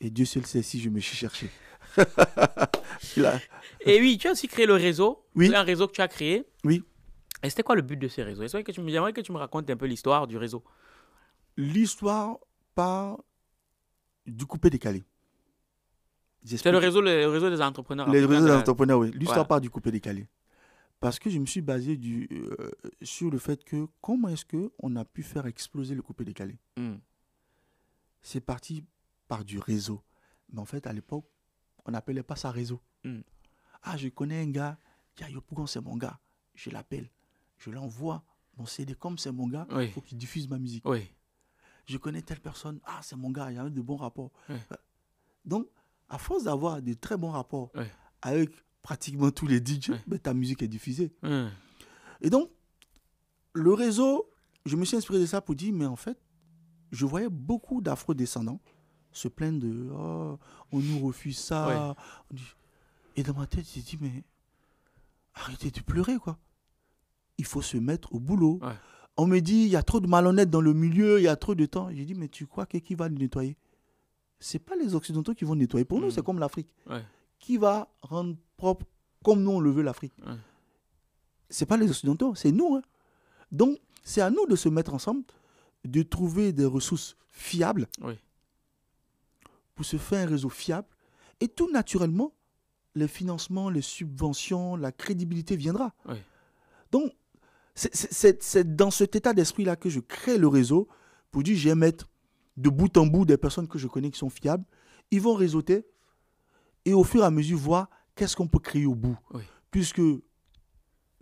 Et Dieu seul sait si je me suis cherché. Et oui, tu as aussi créé le réseau. Oui. C'est un réseau que tu as créé. Oui. Et c'était quoi le but de ces réseaux J'aimerais que, tu me, racontes un peu l'histoire du réseau. L'histoire par du coupé-décalé. C'est le réseau, le réseau des entrepreneurs. Le réseau des entrepreneurs, oui. L'histoire par du coupé-décalé. Parce que je me suis basé euh, sur le fait que comment est-ce qu'on a pu faire exploser le coupé-décalé hmm. C'est parti par du réseau. Mais en fait, à l'époque, on n'appelait pas ça réseau. Hmm. Ah, je connais un gars, c'est mon gars, je l'appelle je l'envoie mon CD comme c'est mon gars, il faut qu'il diffuse ma musique. Je connais telle personne, ah c'est mon gars, il y a de bons rapports. Euh, donc, à force d'avoir de très bons rapports avec pratiquement tous les DJ, ben, ta musique est diffusée. Et donc, le réseau, je me suis inspiré de ça pour dire, mais en fait, je voyais beaucoup d'afro-descendants se plaindre de, oh, on nous refuse ça. Et dans ma tête, j'ai dit, mais arrêtez de pleurer, quoi il faut se mettre au boulot. On me dit, il y a trop de malhonnêtes dans le milieu, il y a trop de temps. J'ai dit, mais tu crois que qui va le nettoyer C'est pas les Occidentaux qui vont nettoyer. Pour nous, mm. c'est comme l'Afrique. Qui va rendre propre comme nous, on le veut, l'Afrique Ce C'est pas les Occidentaux, c'est nous. Hein. Donc, c'est à nous de se mettre ensemble, de trouver des ressources fiables pour se faire un réseau fiable. Et tout naturellement, les financements, les subventions, la crédibilité viendra. Donc, c'est dans cet état d'esprit-là que je crée le réseau pour dire, je mettre de bout en bout des personnes que je connais qui sont fiables. Ils vont réseauter et au fur et à mesure voir qu'est-ce qu'on peut créer au bout. Puisque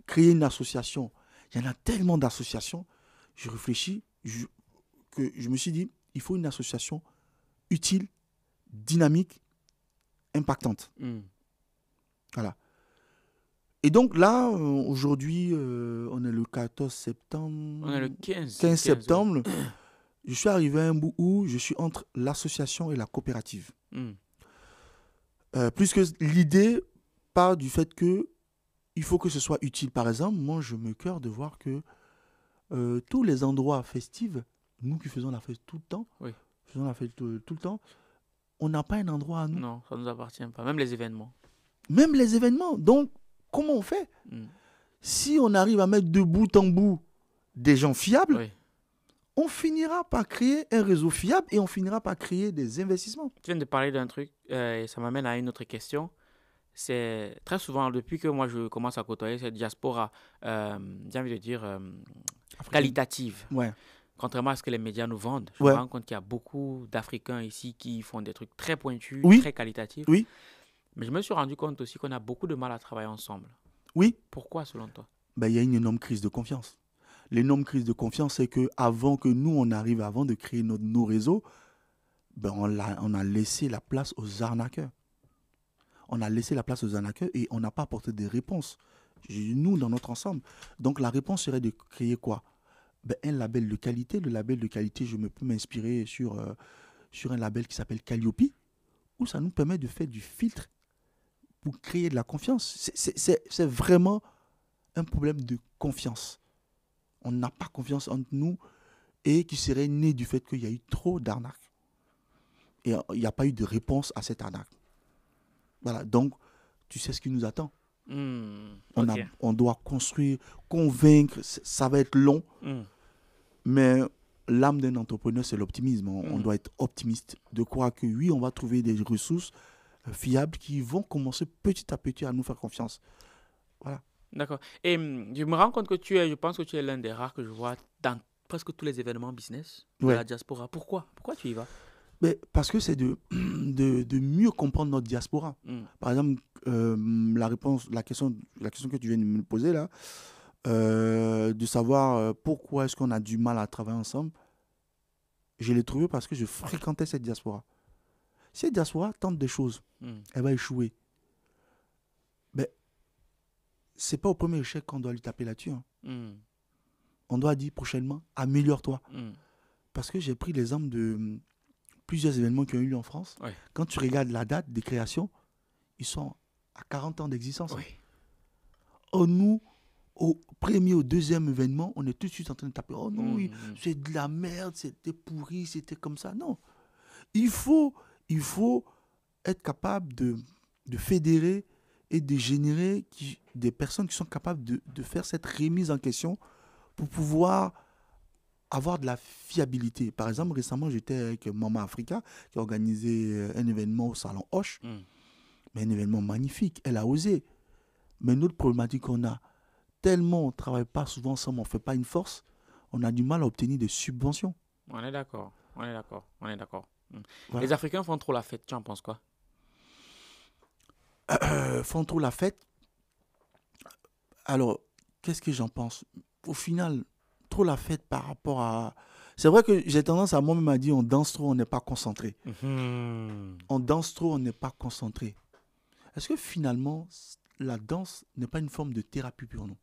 créer une association, il y en a tellement d'associations, je réfléchis, que je me suis dit, il faut une association utile, dynamique, impactante. Hmm. Voilà. Et donc là, euh, aujourd'hui, euh, on est le 14 septembre. On est le 15. septembre. Je suis arrivé à un bout où je suis entre l'association et la coopérative. Hmm. Euh, plus que l'idée pas du fait que il faut que ce soit utile. Par exemple, moi, je me cœur de voir que tous les endroits festifs, nous qui faisons la fête tout le temps, faisons la fête tout, tout le temps, on n'a pas un endroit à nous. Non, ça ne nous appartient pas. Même les événements. Même les événements. Donc, Comment on fait hmm. Si on arrive à mettre de bout en bout des gens fiables, on finira par créer un réseau fiable et on finira par créer des investissements. Tu viens de parler d'un truc euh, et ça m'amène à une autre question. C'est très souvent, depuis que moi je commence à côtoyer cette diaspora, euh, j'ai envie de dire euh, qualitative. Ouais contrairement à ce que les médias nous vendent, je me rends compte qu'il y a beaucoup d'Africains ici qui font des trucs très pointus, très qualitatifs. Oui. Mais je me suis rendu compte aussi qu'on a beaucoup de mal à travailler ensemble. Oui. Pourquoi, selon toi ben, Il y a une énorme crise de confiance. L'énorme crise de confiance, c'est que avant que nous, on arrive, avant de créer nos, nos réseaux, ben, on, a, on a laissé la place aux arnaqueurs. On a laissé la place aux arnaqueurs et on n'a pas apporté des réponses, nous, dans notre ensemble. Donc, la réponse serait de créer quoi ben, Un label de qualité. Le label de qualité, je me peux m'inspirer sur, euh, sur un label qui s'appelle Calliope, où ça nous permet de faire du filtre pour créer de la confiance. C'est vraiment un problème de confiance. On n'a pas confiance entre nous et qui serait né du fait qu'il y a eu trop d'arnaques. Et euh, il n'y a pas eu de réponse à cette arnaque. Voilà, donc tu sais ce qui nous attend. Hmm, on, doit construire, convaincre, ça va être long, hmm. mais l'âme d'un entrepreneur, c'est l'optimisme. On, on, hmm. doit être optimiste, de croire que oui, on va trouver des ressources, fiables qui vont commencer petit à petit à nous faire confiance. Voilà. D'accord. Et hum, je me rends compte que tu es, je pense que tu es l'un des rares que je vois dans presque tous les événements business de la diaspora. Pourquoi Pourquoi tu y vas mais Parce que c'est de, de, mieux comprendre notre diaspora. Hum. Par exemple, euh, la réponse, la question, la question que tu viens de me poser là, euh, de savoir euh, pourquoi est-ce qu'on a du mal à travailler ensemble, je l'ai trouvé parce que je fréquentais cette diaspora. Si elle tente des choses, hmm. elle va échouer. Mais c'est pas au premier échec qu'on doit lui taper là-dessus. Hein. Hmm. On doit dire prochainement, améliore-toi. Hmm. Parce que j'ai pris l'exemple de plusieurs événements qui ont eu lieu en France. Quand tu regardes la date des créations, ils sont à 40 ans d'existence. Hein. Oh, nous, au premier ou deuxième événement, on est tout de suite en train de taper Oh non, c'est de la merde, c'était pourri, c'était comme ça. Non. Il faut il faut être capable de, fédérer et de générer des personnes qui sont capables de, faire cette remise en question pour pouvoir avoir de la fiabilité. Par exemple, récemment, j'étais avec Maman Africa qui a organisé euh, un événement au Salon Hoche, mm. mais un événement magnifique. Elle a osé. Mais une autre problématique qu'on a, tellement on ne travaille pas souvent ensemble, on ne fait pas une force, on a du mal à obtenir des subventions. On est d'accord, on est d'accord, on est d'accord. Les Africains font trop la fête, tu en penses quoi euh, euh, Font trop la fête Alors, qu'est-ce que j'en pense Au final, trop la fête par rapport à... C'est vrai que j'ai tendance à moi-même à dire on danse trop, on n'est pas concentré. Mhm. On danse trop, on n'est pas concentré. Est-ce que finalement, la danse n'est pas une forme de thérapie pour nous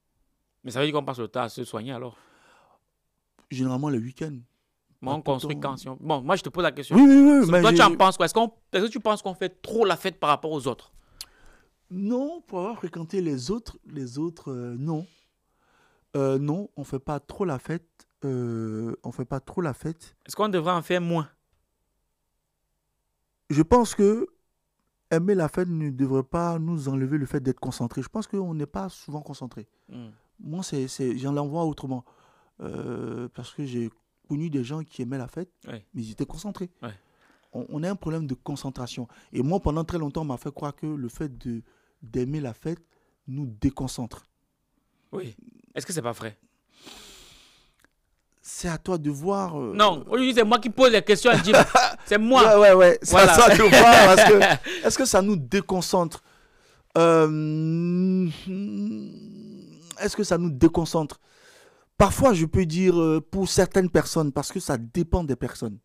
Mais ça veut dire qu'on passe le temps à se soigner alors Généralement le week-end construit Bon, moi, je te pose la question. Oui, oui, oui. Mais toi, tu en penses quoi Est-ce est que tu penses qu'on fait trop la fête par rapport aux autres Non, pour avoir fréquenté les autres, les autres euh, non. Euh, non, on ne fait pas trop la fête. Euh, on fait pas trop la fête. Est-ce qu'on devrait en faire moins Je pense que aimer la fête ne devrait pas nous enlever le fait d'être concentré. Je pense qu'on n'est pas souvent concentré. Hmm. Moi, j'en l'envoie autrement. Euh, parce que j'ai connu des gens qui aimaient la fête, mais ils étaient concentrés. On, a un problème de concentration. Et moi, pendant très longtemps, on m'a fait croire que le fait d'aimer la fête nous déconcentre. Oui. Est-ce que c'est pas vrai c'est à toi de voir. Euh, non, c'est moi qui pose les questions à c'est moi. Ouais, ouais, est-ce que ça nous déconcentre euh, hmm, Est-ce que ça nous déconcentre Parfois, je peux dire euh, pour certaines personnes, parce que ça dépend des personnes.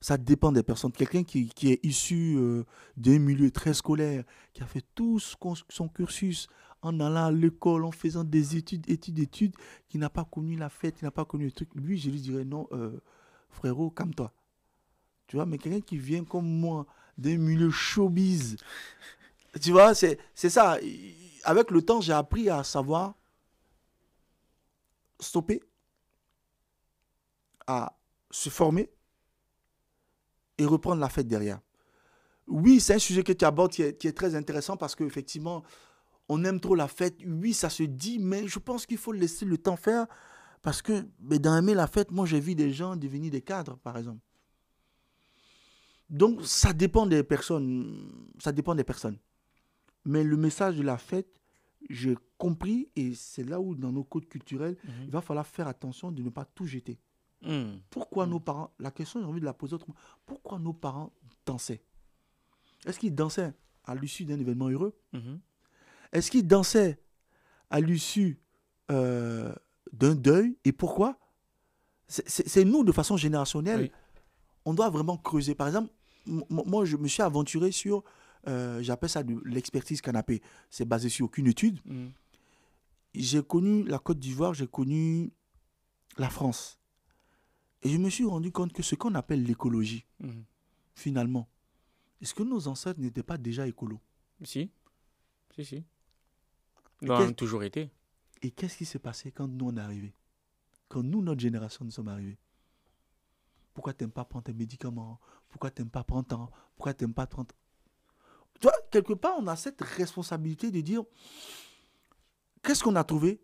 Ça dépend des personnes. Quelqu'un qui, qui, est issu euh, d'un milieu très scolaire, qui a fait tout son cursus en allant à l'école, en faisant des études, études, études, qui n'a pas connu la fête, qui n'a pas connu le truc, lui, je lui dirais non, euh, frérot, calme-toi. Tu vois, mais quelqu'un qui vient comme moi d'un milieu showbiz, tu vois, c'est ça. Avec le temps, j'ai appris à savoir stopper, à se former et reprendre la fête derrière. Oui, c'est un sujet que tu abordes qui est, très intéressant parce qu'effectivement, on aime trop la fête. Oui, ça se dit, mais je pense qu'il faut laisser le temps faire parce que mais dans aimer la fête, moi, j'ai vu des gens devenir des cadres, par exemple. Donc, ça dépend des personnes. Ça dépend des personnes. Mais le message de la fête, j'ai compris, et c'est là où, dans nos codes culturels, mhm. il va falloir faire attention de ne pas tout jeter. Hmm. Pourquoi hmm. nos parents, la question j'ai envie de la poser autrement, pourquoi nos parents dansaient Est-ce qu'ils dansaient à l'issue d'un événement heureux mhm. Est-ce qu'ils dansaient à l'issue euh, d'un deuil Et pourquoi C'est nous, de façon générationnelle, on doit vraiment creuser. Par exemple, moi, je me suis aventuré sur euh, j'appelle ça l'expertise canapé. C'est basé sur aucune étude. Mm. J'ai connu la Côte d'Ivoire, j'ai connu la France. Et je me suis rendu compte que ce qu'on appelle l'écologie, mm. finalement, est-ce que nos ancêtres n'étaient pas déjà écolos Si, si, si. Ils ont toujours été. Et qu'est-ce qui s'est passé quand nous on est arrivés Quand nous, notre génération, nous sommes arrivés pourquoi tu n'aimes pas prendre tes médicaments Pourquoi tu n'aimes pas prendre temps Pourquoi n'aimes pas prendre tu quelque part, on a cette responsabilité de dire qu'est-ce qu'on a trouvé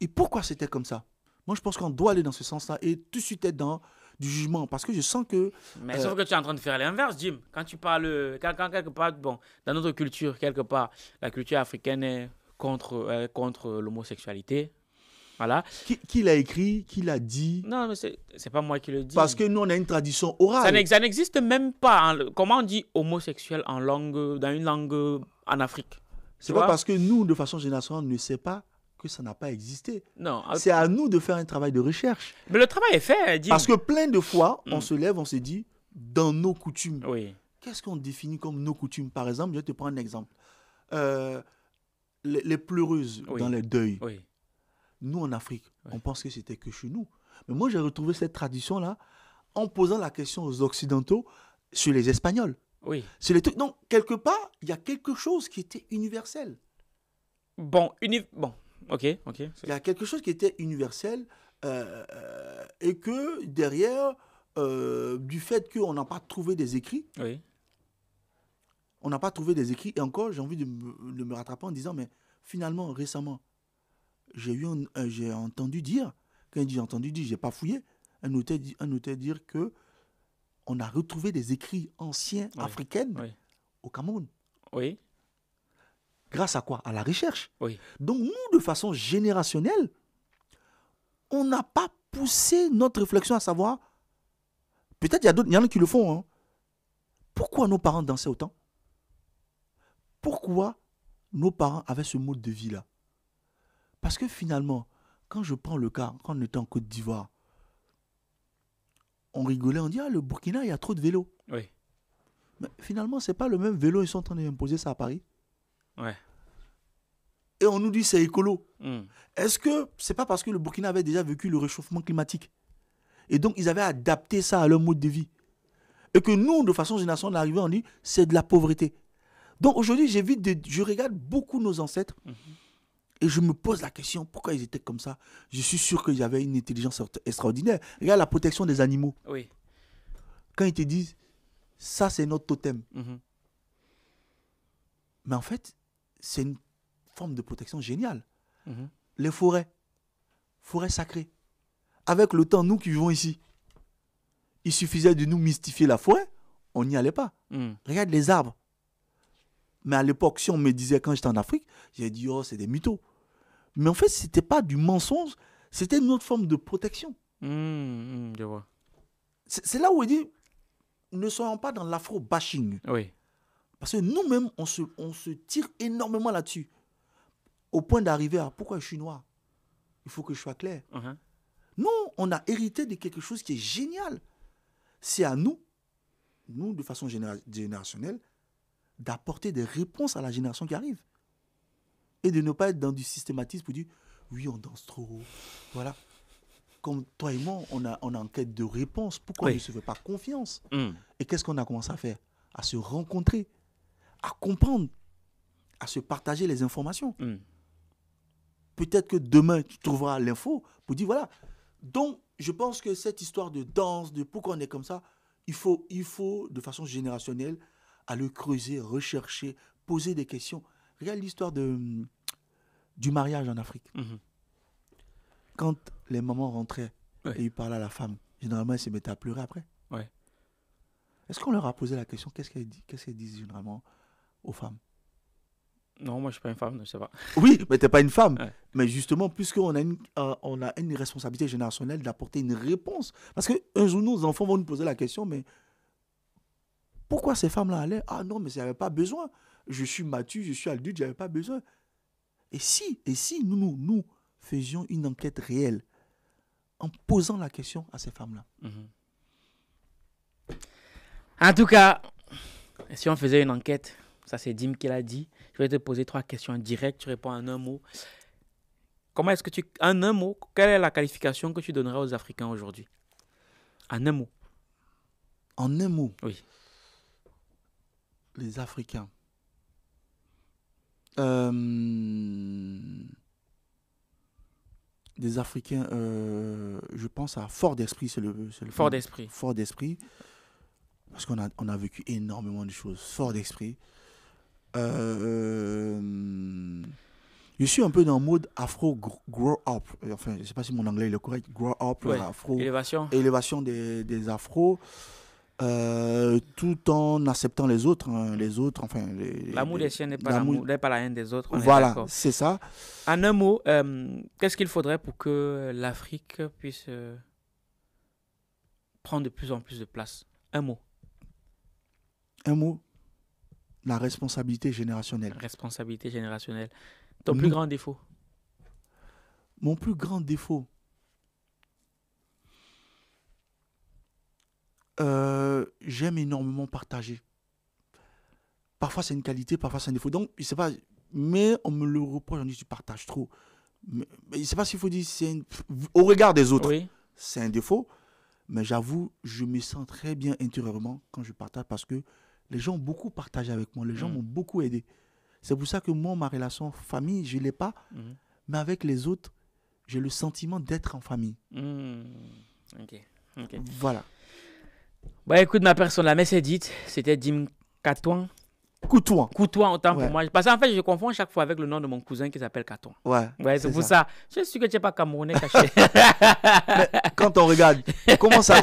et pourquoi c'était comme ça. Moi, je pense qu'on doit aller dans ce sens-là et tout de suite être dans du jugement parce que je sens que. Mais euh, sauf que tu es en train de faire l'inverse, Jim. Quand tu parles, quand, quelque part, bon, dans notre culture, quelque part, la culture africaine est contre, euh, contre l'homosexualité, voilà. Qui, l'a écrit Qui l'a dit Non, mais c'est pas moi qui le dis. Parce que nous, on a une tradition orale. Ça n'existe même pas. Hein. Comment on dit homosexuel en langue, dans une langue en Afrique C'est pas parce que nous, de façon générale, on ne sait pas que ça n'a pas existé. Non. Euh, c'est à nous de faire un travail de recherche. Mais le travail est fait. parce que plein de fois, mm. on se lève, on se dit, dans nos coutumes. Oui. Qu'est-ce qu'on définit comme nos coutumes Par exemple, je vais te prendre un exemple. Euh, les, pleureuses dans les deuils. Oui nous en Afrique. On pense que c'était que chez nous. Mais moi, j'ai retrouvé cette tradition-là en posant la question aux Occidentaux sur les Espagnols. Oui. Sur les Donc, quelque part, il y a quelque chose qui était universel. Bon, bon, ok, ok. Il y a quelque chose qui était universel euh, euh, et que derrière, euh, du fait qu'on n'a pas trouvé des écrits, on n'a pas trouvé des écrits, et encore, j'ai envie de me rattraper en disant, mais finalement, récemment, j'ai euh, j'ai entendu dire, quand j'ai entendu dire, j'ai pas fouillé, un notaire, un dire que on a retrouvé des écrits anciens africains au Cameroun. Oui. Grâce à quoi À la recherche. Oui. Donc nous, de façon générationnelle, on n'a pas poussé notre réflexion à savoir, peut-être il y, a d'autres, y en a qui le font, hein. pourquoi nos parents dansaient autant Pourquoi nos parents avaient ce mode de vie-là parce que finalement, quand je prends le cas, quand on était en Côte d'Ivoire, on rigolait, on dit Ah, le Burkina, il y a trop de vélos. Oui. Mais finalement, c'est pas le même vélo, ils sont en train d'imposer ça à Paris. Ouais. Et on nous dit c'est écolo. Hmm. Est-ce que c'est pas parce que le Burkina avait déjà vécu le réchauffement climatique et donc ils avaient adapté ça à leur mode de vie et que nous, de façon générale, on arrivait, on dit c'est de la pauvreté. Donc aujourd'hui, j'évite, je regarde beaucoup nos ancêtres. Mhm. Et je me pose la question, pourquoi ils étaient comme ça Je suis sûr qu'ils avaient une intelligence extraordinaire. Regarde la protection des animaux. Oui. Quand ils te disent, ça c'est notre totem. Mhm. Mais en fait, c'est une forme de protection géniale. Mhm. Les forêts, forêts sacrées. Avec le temps, nous qui vivons ici, il suffisait de nous mystifier la forêt, on n'y allait pas. Mhm. Regarde les arbres. Mais à l'époque, si on me disait quand j'étais en Afrique, j'ai dit, oh, c'est des mythos. Mais en fait, ce n'était pas du mensonge, c'était une autre forme de protection. Mmh, mmh, je vois. C'est là où il dit, ne soyons pas dans l'afro-bashing. Oui. Parce que nous-mêmes, on se, on se tire énormément là-dessus. Au point d'arriver à pourquoi je suis noir Il faut que je sois clair. Uh-huh. Nous, on a hérité de quelque chose qui est génial. C'est à nous, nous de façon générationnelle, d'apporter des réponses à la génération qui arrive. Et de ne pas être dans du systématisme pour dire oui, on danse trop. Voilà. Comme toi et moi, on, a, on est en quête de réponses. Pourquoi on ne se fait pas confiance hmm. Et qu'est-ce qu'on a commencé à faire À se rencontrer, à comprendre, à se partager les informations. Hmm. Peut-être que demain, tu trouveras l'info pour dire voilà. Donc, je pense que cette histoire de danse, de pourquoi on est comme ça, il faut, il faut de façon générationnelle, à le creuser, rechercher, poser des questions. Regarde l'histoire de, du mariage en Afrique. Mhm. Quand les mamans rentraient et ils parlaient à la femme, généralement, elles se mettaient à pleurer après. Ouais. Est-ce qu'on leur a posé la question qu'est-ce qu'elles, qu'est-ce disent généralement aux femmes non, moi je suis pas une femme, je sais pas. Oui, mais t'es pas une femme. Mais justement, puisqu'on a une, euh, on a une responsabilité générationnelle d'apporter une réponse, parce que un jour nos enfants vont nous poser la question, mais pourquoi ces femmes-là allaient Ah non, mais ça avait pas besoin. Je suis Mathieu, je suis adulte, je n'avais pas besoin. Et si, et si nous, nous, faisions une enquête réelle en posant la question à ces femmes-là En tout cas, si on faisait une enquête, ça c'est Dim qui l'a dit, je vais te poser trois questions directes, tu réponds en un mot. Comment est-ce que tu... En un mot, quelle est la qualification que tu donnerais aux Africains aujourd'hui En un mot. En un mot Oui les Africains. des euh, Africains, euh, je pense à Fort d'Esprit, c'est le, le, Fort d'Esprit. Fort d'Esprit, parce qu'on a, on a vécu énormément de choses. Fort d'Esprit. Euh, je suis un peu dans le mode afro grow up. Enfin, je ne sais pas si mon anglais est le correct. Grow up, ouais. Élévation. Élévation des, des afros. Euh, tout en acceptant les autres, hein. les autres, enfin. L'amour des siens n'est pas l'amour, pas la haine des autres. Voilà, c'est ça. En un mot, euh, qu'est-ce qu'il faudrait pour que l'Afrique puisse euh, prendre de plus en plus de place Un mot. Un mot. La responsabilité générationnelle. responsabilité générationnelle. Ton plus grand défaut. Mon plus grand défaut. Euh, j'aime énormément partager. Parfois, c'est une qualité, parfois, c'est un défaut. Donc, je pas, mais on me le reproche, on dit tu partages trop. Mais, mais sais pas s'il faut dire, c'est au regard des autres, c'est un défaut. Mais j'avoue, je me sens très bien intérieurement quand je partage parce que les gens ont beaucoup partagé avec moi, les gens mm. m'ont beaucoup aidé. C'est pour ça que moi, ma relation famille, je ne l'ai pas, mm. mais avec les autres, j'ai le sentiment d'être en famille. Mm. Voilà. Bah écoute, ma personne, la messe est dite. C'était Dim Katouan. Coutouan. Coutouan, autant pour moi. Parce qu'en fait, je confonds chaque fois avec le nom de mon cousin qui s'appelle Katouan. Ouais. Ouais, c'est pour ça. Je suis que tu n'es pas Camerounais caché. quand on regarde, comment ça.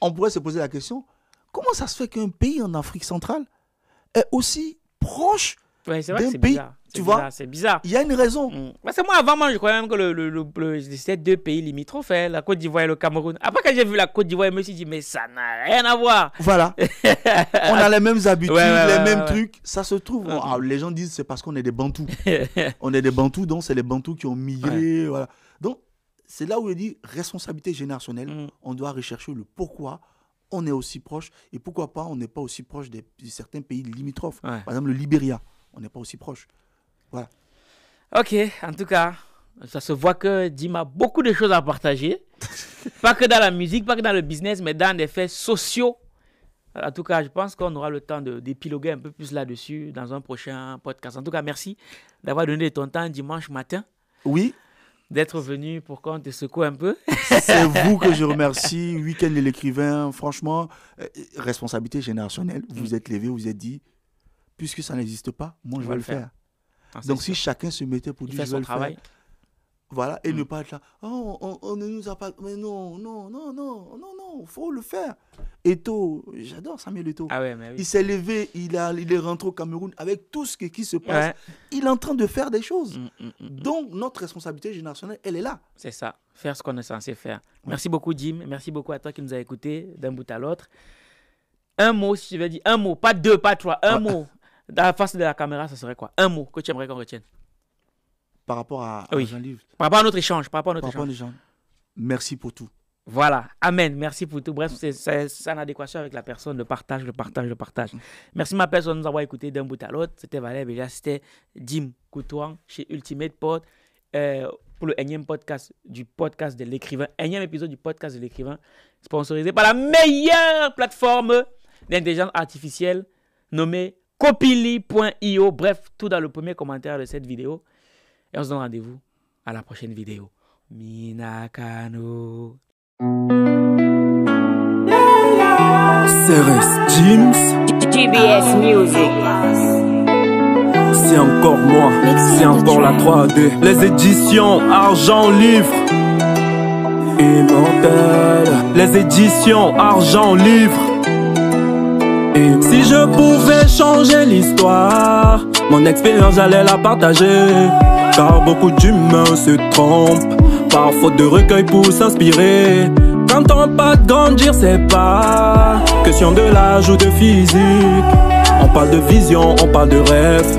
On pourrait se poser la question comment ça se fait qu'un pays en Afrique centrale est aussi proche c'est bizarre. Tu vois C'est bizarre. Il y a une raison. Mm. Bah, c'est moi, avant, moi, je croyais même que le, deux pays limitrophes, hein, la Côte d'Ivoire et le Cameroun. Après, quand j'ai vu la Côte d'Ivoire, je me suis dit, mais ça n'a rien à voir. Voilà. on a les mêmes habitudes, les mêmes trucs. Ça se trouve. Ah. Ah, les gens disent, c'est parce qu'on est des Bantous. on est des Bantous, donc c'est les Bantous qui ont migré. Voilà. Donc, c'est là où je dis responsabilité générationnelle. Mm. On doit rechercher le pourquoi on est aussi proche et pourquoi pas on n'est pas aussi proche de certains pays limitrophes. Par exemple, le Libéria on n'est pas aussi proche. Voilà. Ok, en tout cas, ça se voit que Dima a beaucoup de choses à partager. pas que dans la musique, pas que dans le business, mais dans des faits sociaux. En tout cas, je pense qu'on aura le temps d'épiloguer un peu plus là-dessus dans un prochain podcast. En tout cas, merci d'avoir donné ton temps dimanche matin. Oui. D'être venu pour qu'on te secoue un peu. C'est vous que je remercie. Week-end l'écrivain, franchement, euh, responsabilité générationnelle. Vous vous mm. êtes levé, vous êtes dit, puisque ça n'existe pas, moi, je vais le faire. Ah, Donc, si chacun se mettait pour dire, je vais le travail. faire. Voilà, et mm. ne pas être là, oh, on, ne nous a pas. Mais non, non, non, non, non, non, faut le faire. Eto, j'adore Samuel Eto. Ah Il s'est levé, il, a, il est rentré au Cameroun avec tout ce qui, se passe. Il est en train de faire des choses. Mm, mm, Donc, notre responsabilité générationnelle, elle est là. C'est ça, faire ce qu'on est censé faire. Merci beaucoup, Jim. Merci beaucoup à toi qui nous as écoutés d'un bout à l'autre. Un mot, si tu veux dire un mot, pas deux, pas trois, un ah. mot. Dans la face de la caméra, ça serait quoi Un mot que tu aimerais qu'on retienne Par rapport à, oui. Par rapport à notre échange. Par rapport à notre échange. Merci pour tout. Voilà. Amen. Merci pour tout. Bref, c'est en adéquation avec la personne. Le partage, le partage, le partage. Merci ma personne de nous avoir écouté d'un bout à l'autre. C'était Valère Béja, c'était Dim Koutouan chez Ultimate Pod. Euh, pour le énième podcast du podcast de l'écrivain, énième épisode du podcast de l'écrivain, sponsorisé par la meilleure plateforme d'intelligence artificielle nommée copili.io. Bref, tout dans le premier commentaire de cette vidéo. Et on se donne rendez-vous à la prochaine vidéo. Minakano. Music. C'est encore moi, c'est encore la 3D. Les éditions Argent Livre. Immortel. Les éditions Argent Livre si je pouvais changer l'histoire, mon expérience j'allais la partager. Car beaucoup d'humains se trompent, par faute de recueil pour s'inspirer. Quand on pas de grandir, c'est pas question de l'âge ou de physique. On parle de vision, on parle de rêve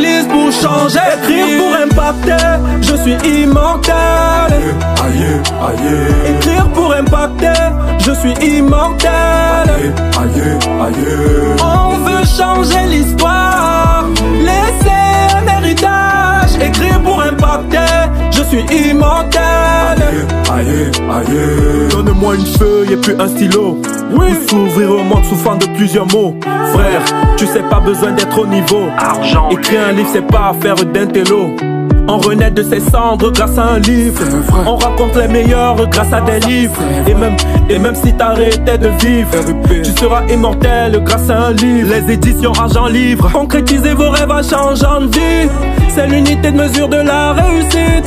lisent pour changer Écrire pour impacter, je suis immortel aïe, aïe. Écrire pour impacter, je suis immortel aïe, On veut changer l'histoire, laisser un héritage Écrire pour impacter je suis immortel. Donne-moi une feuille et puis un stylo. Oui. s'ouvrir au monde souffrant de plusieurs mots. Frère, tu sais pas besoin d'être au niveau. Argent. Écrire un livre, c'est pas affaire d'intello. On renaît de ses cendres grâce à un livre. On raconte les meilleurs grâce à des livres. Et même, et même si t'arrêtais de vivre, tu seras immortel grâce à un livre. Les éditions Argent Livre. Concrétisez vos rêves à changeant de vie. C'est l'unité de mesure de la réussite.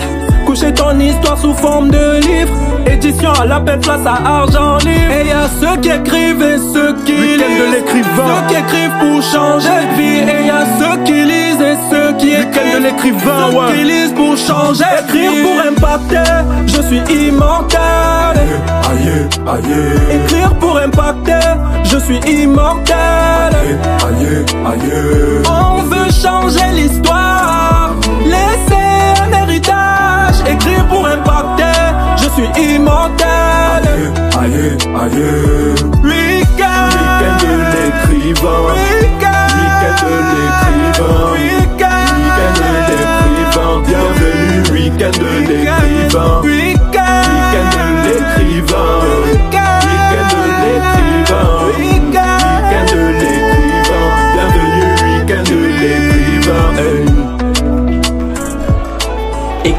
Coucher ton histoire sous forme de livre Édition à la paix, place à argent libre Et y'a ceux qui écrivent et ceux qui lisent de l'écrivain Ceux qui écrivent pour changer de Et y'a ceux qui lisent et ceux qui écrivent de l'écrivain Ceux qui lisent pour changer Écrire pour impacter, je suis immortel Aïe, aïe Écrire pour impacter, je suis immortel Aïe, aïe, aïe On veut changer l'histoire pour impacter, je suis immortel. Aïe, aïe, Week-end, week-end de l'écrivain. Week-end, week-end de l'écrivain. Week-end, week-end de l'écrivain. Bienvenue, week-end de l'écrivain.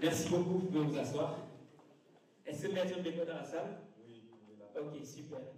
Merci beaucoup, vous pouvez vous asseoir. Est-ce que le maître pas dans la salle Oui. Ok, super.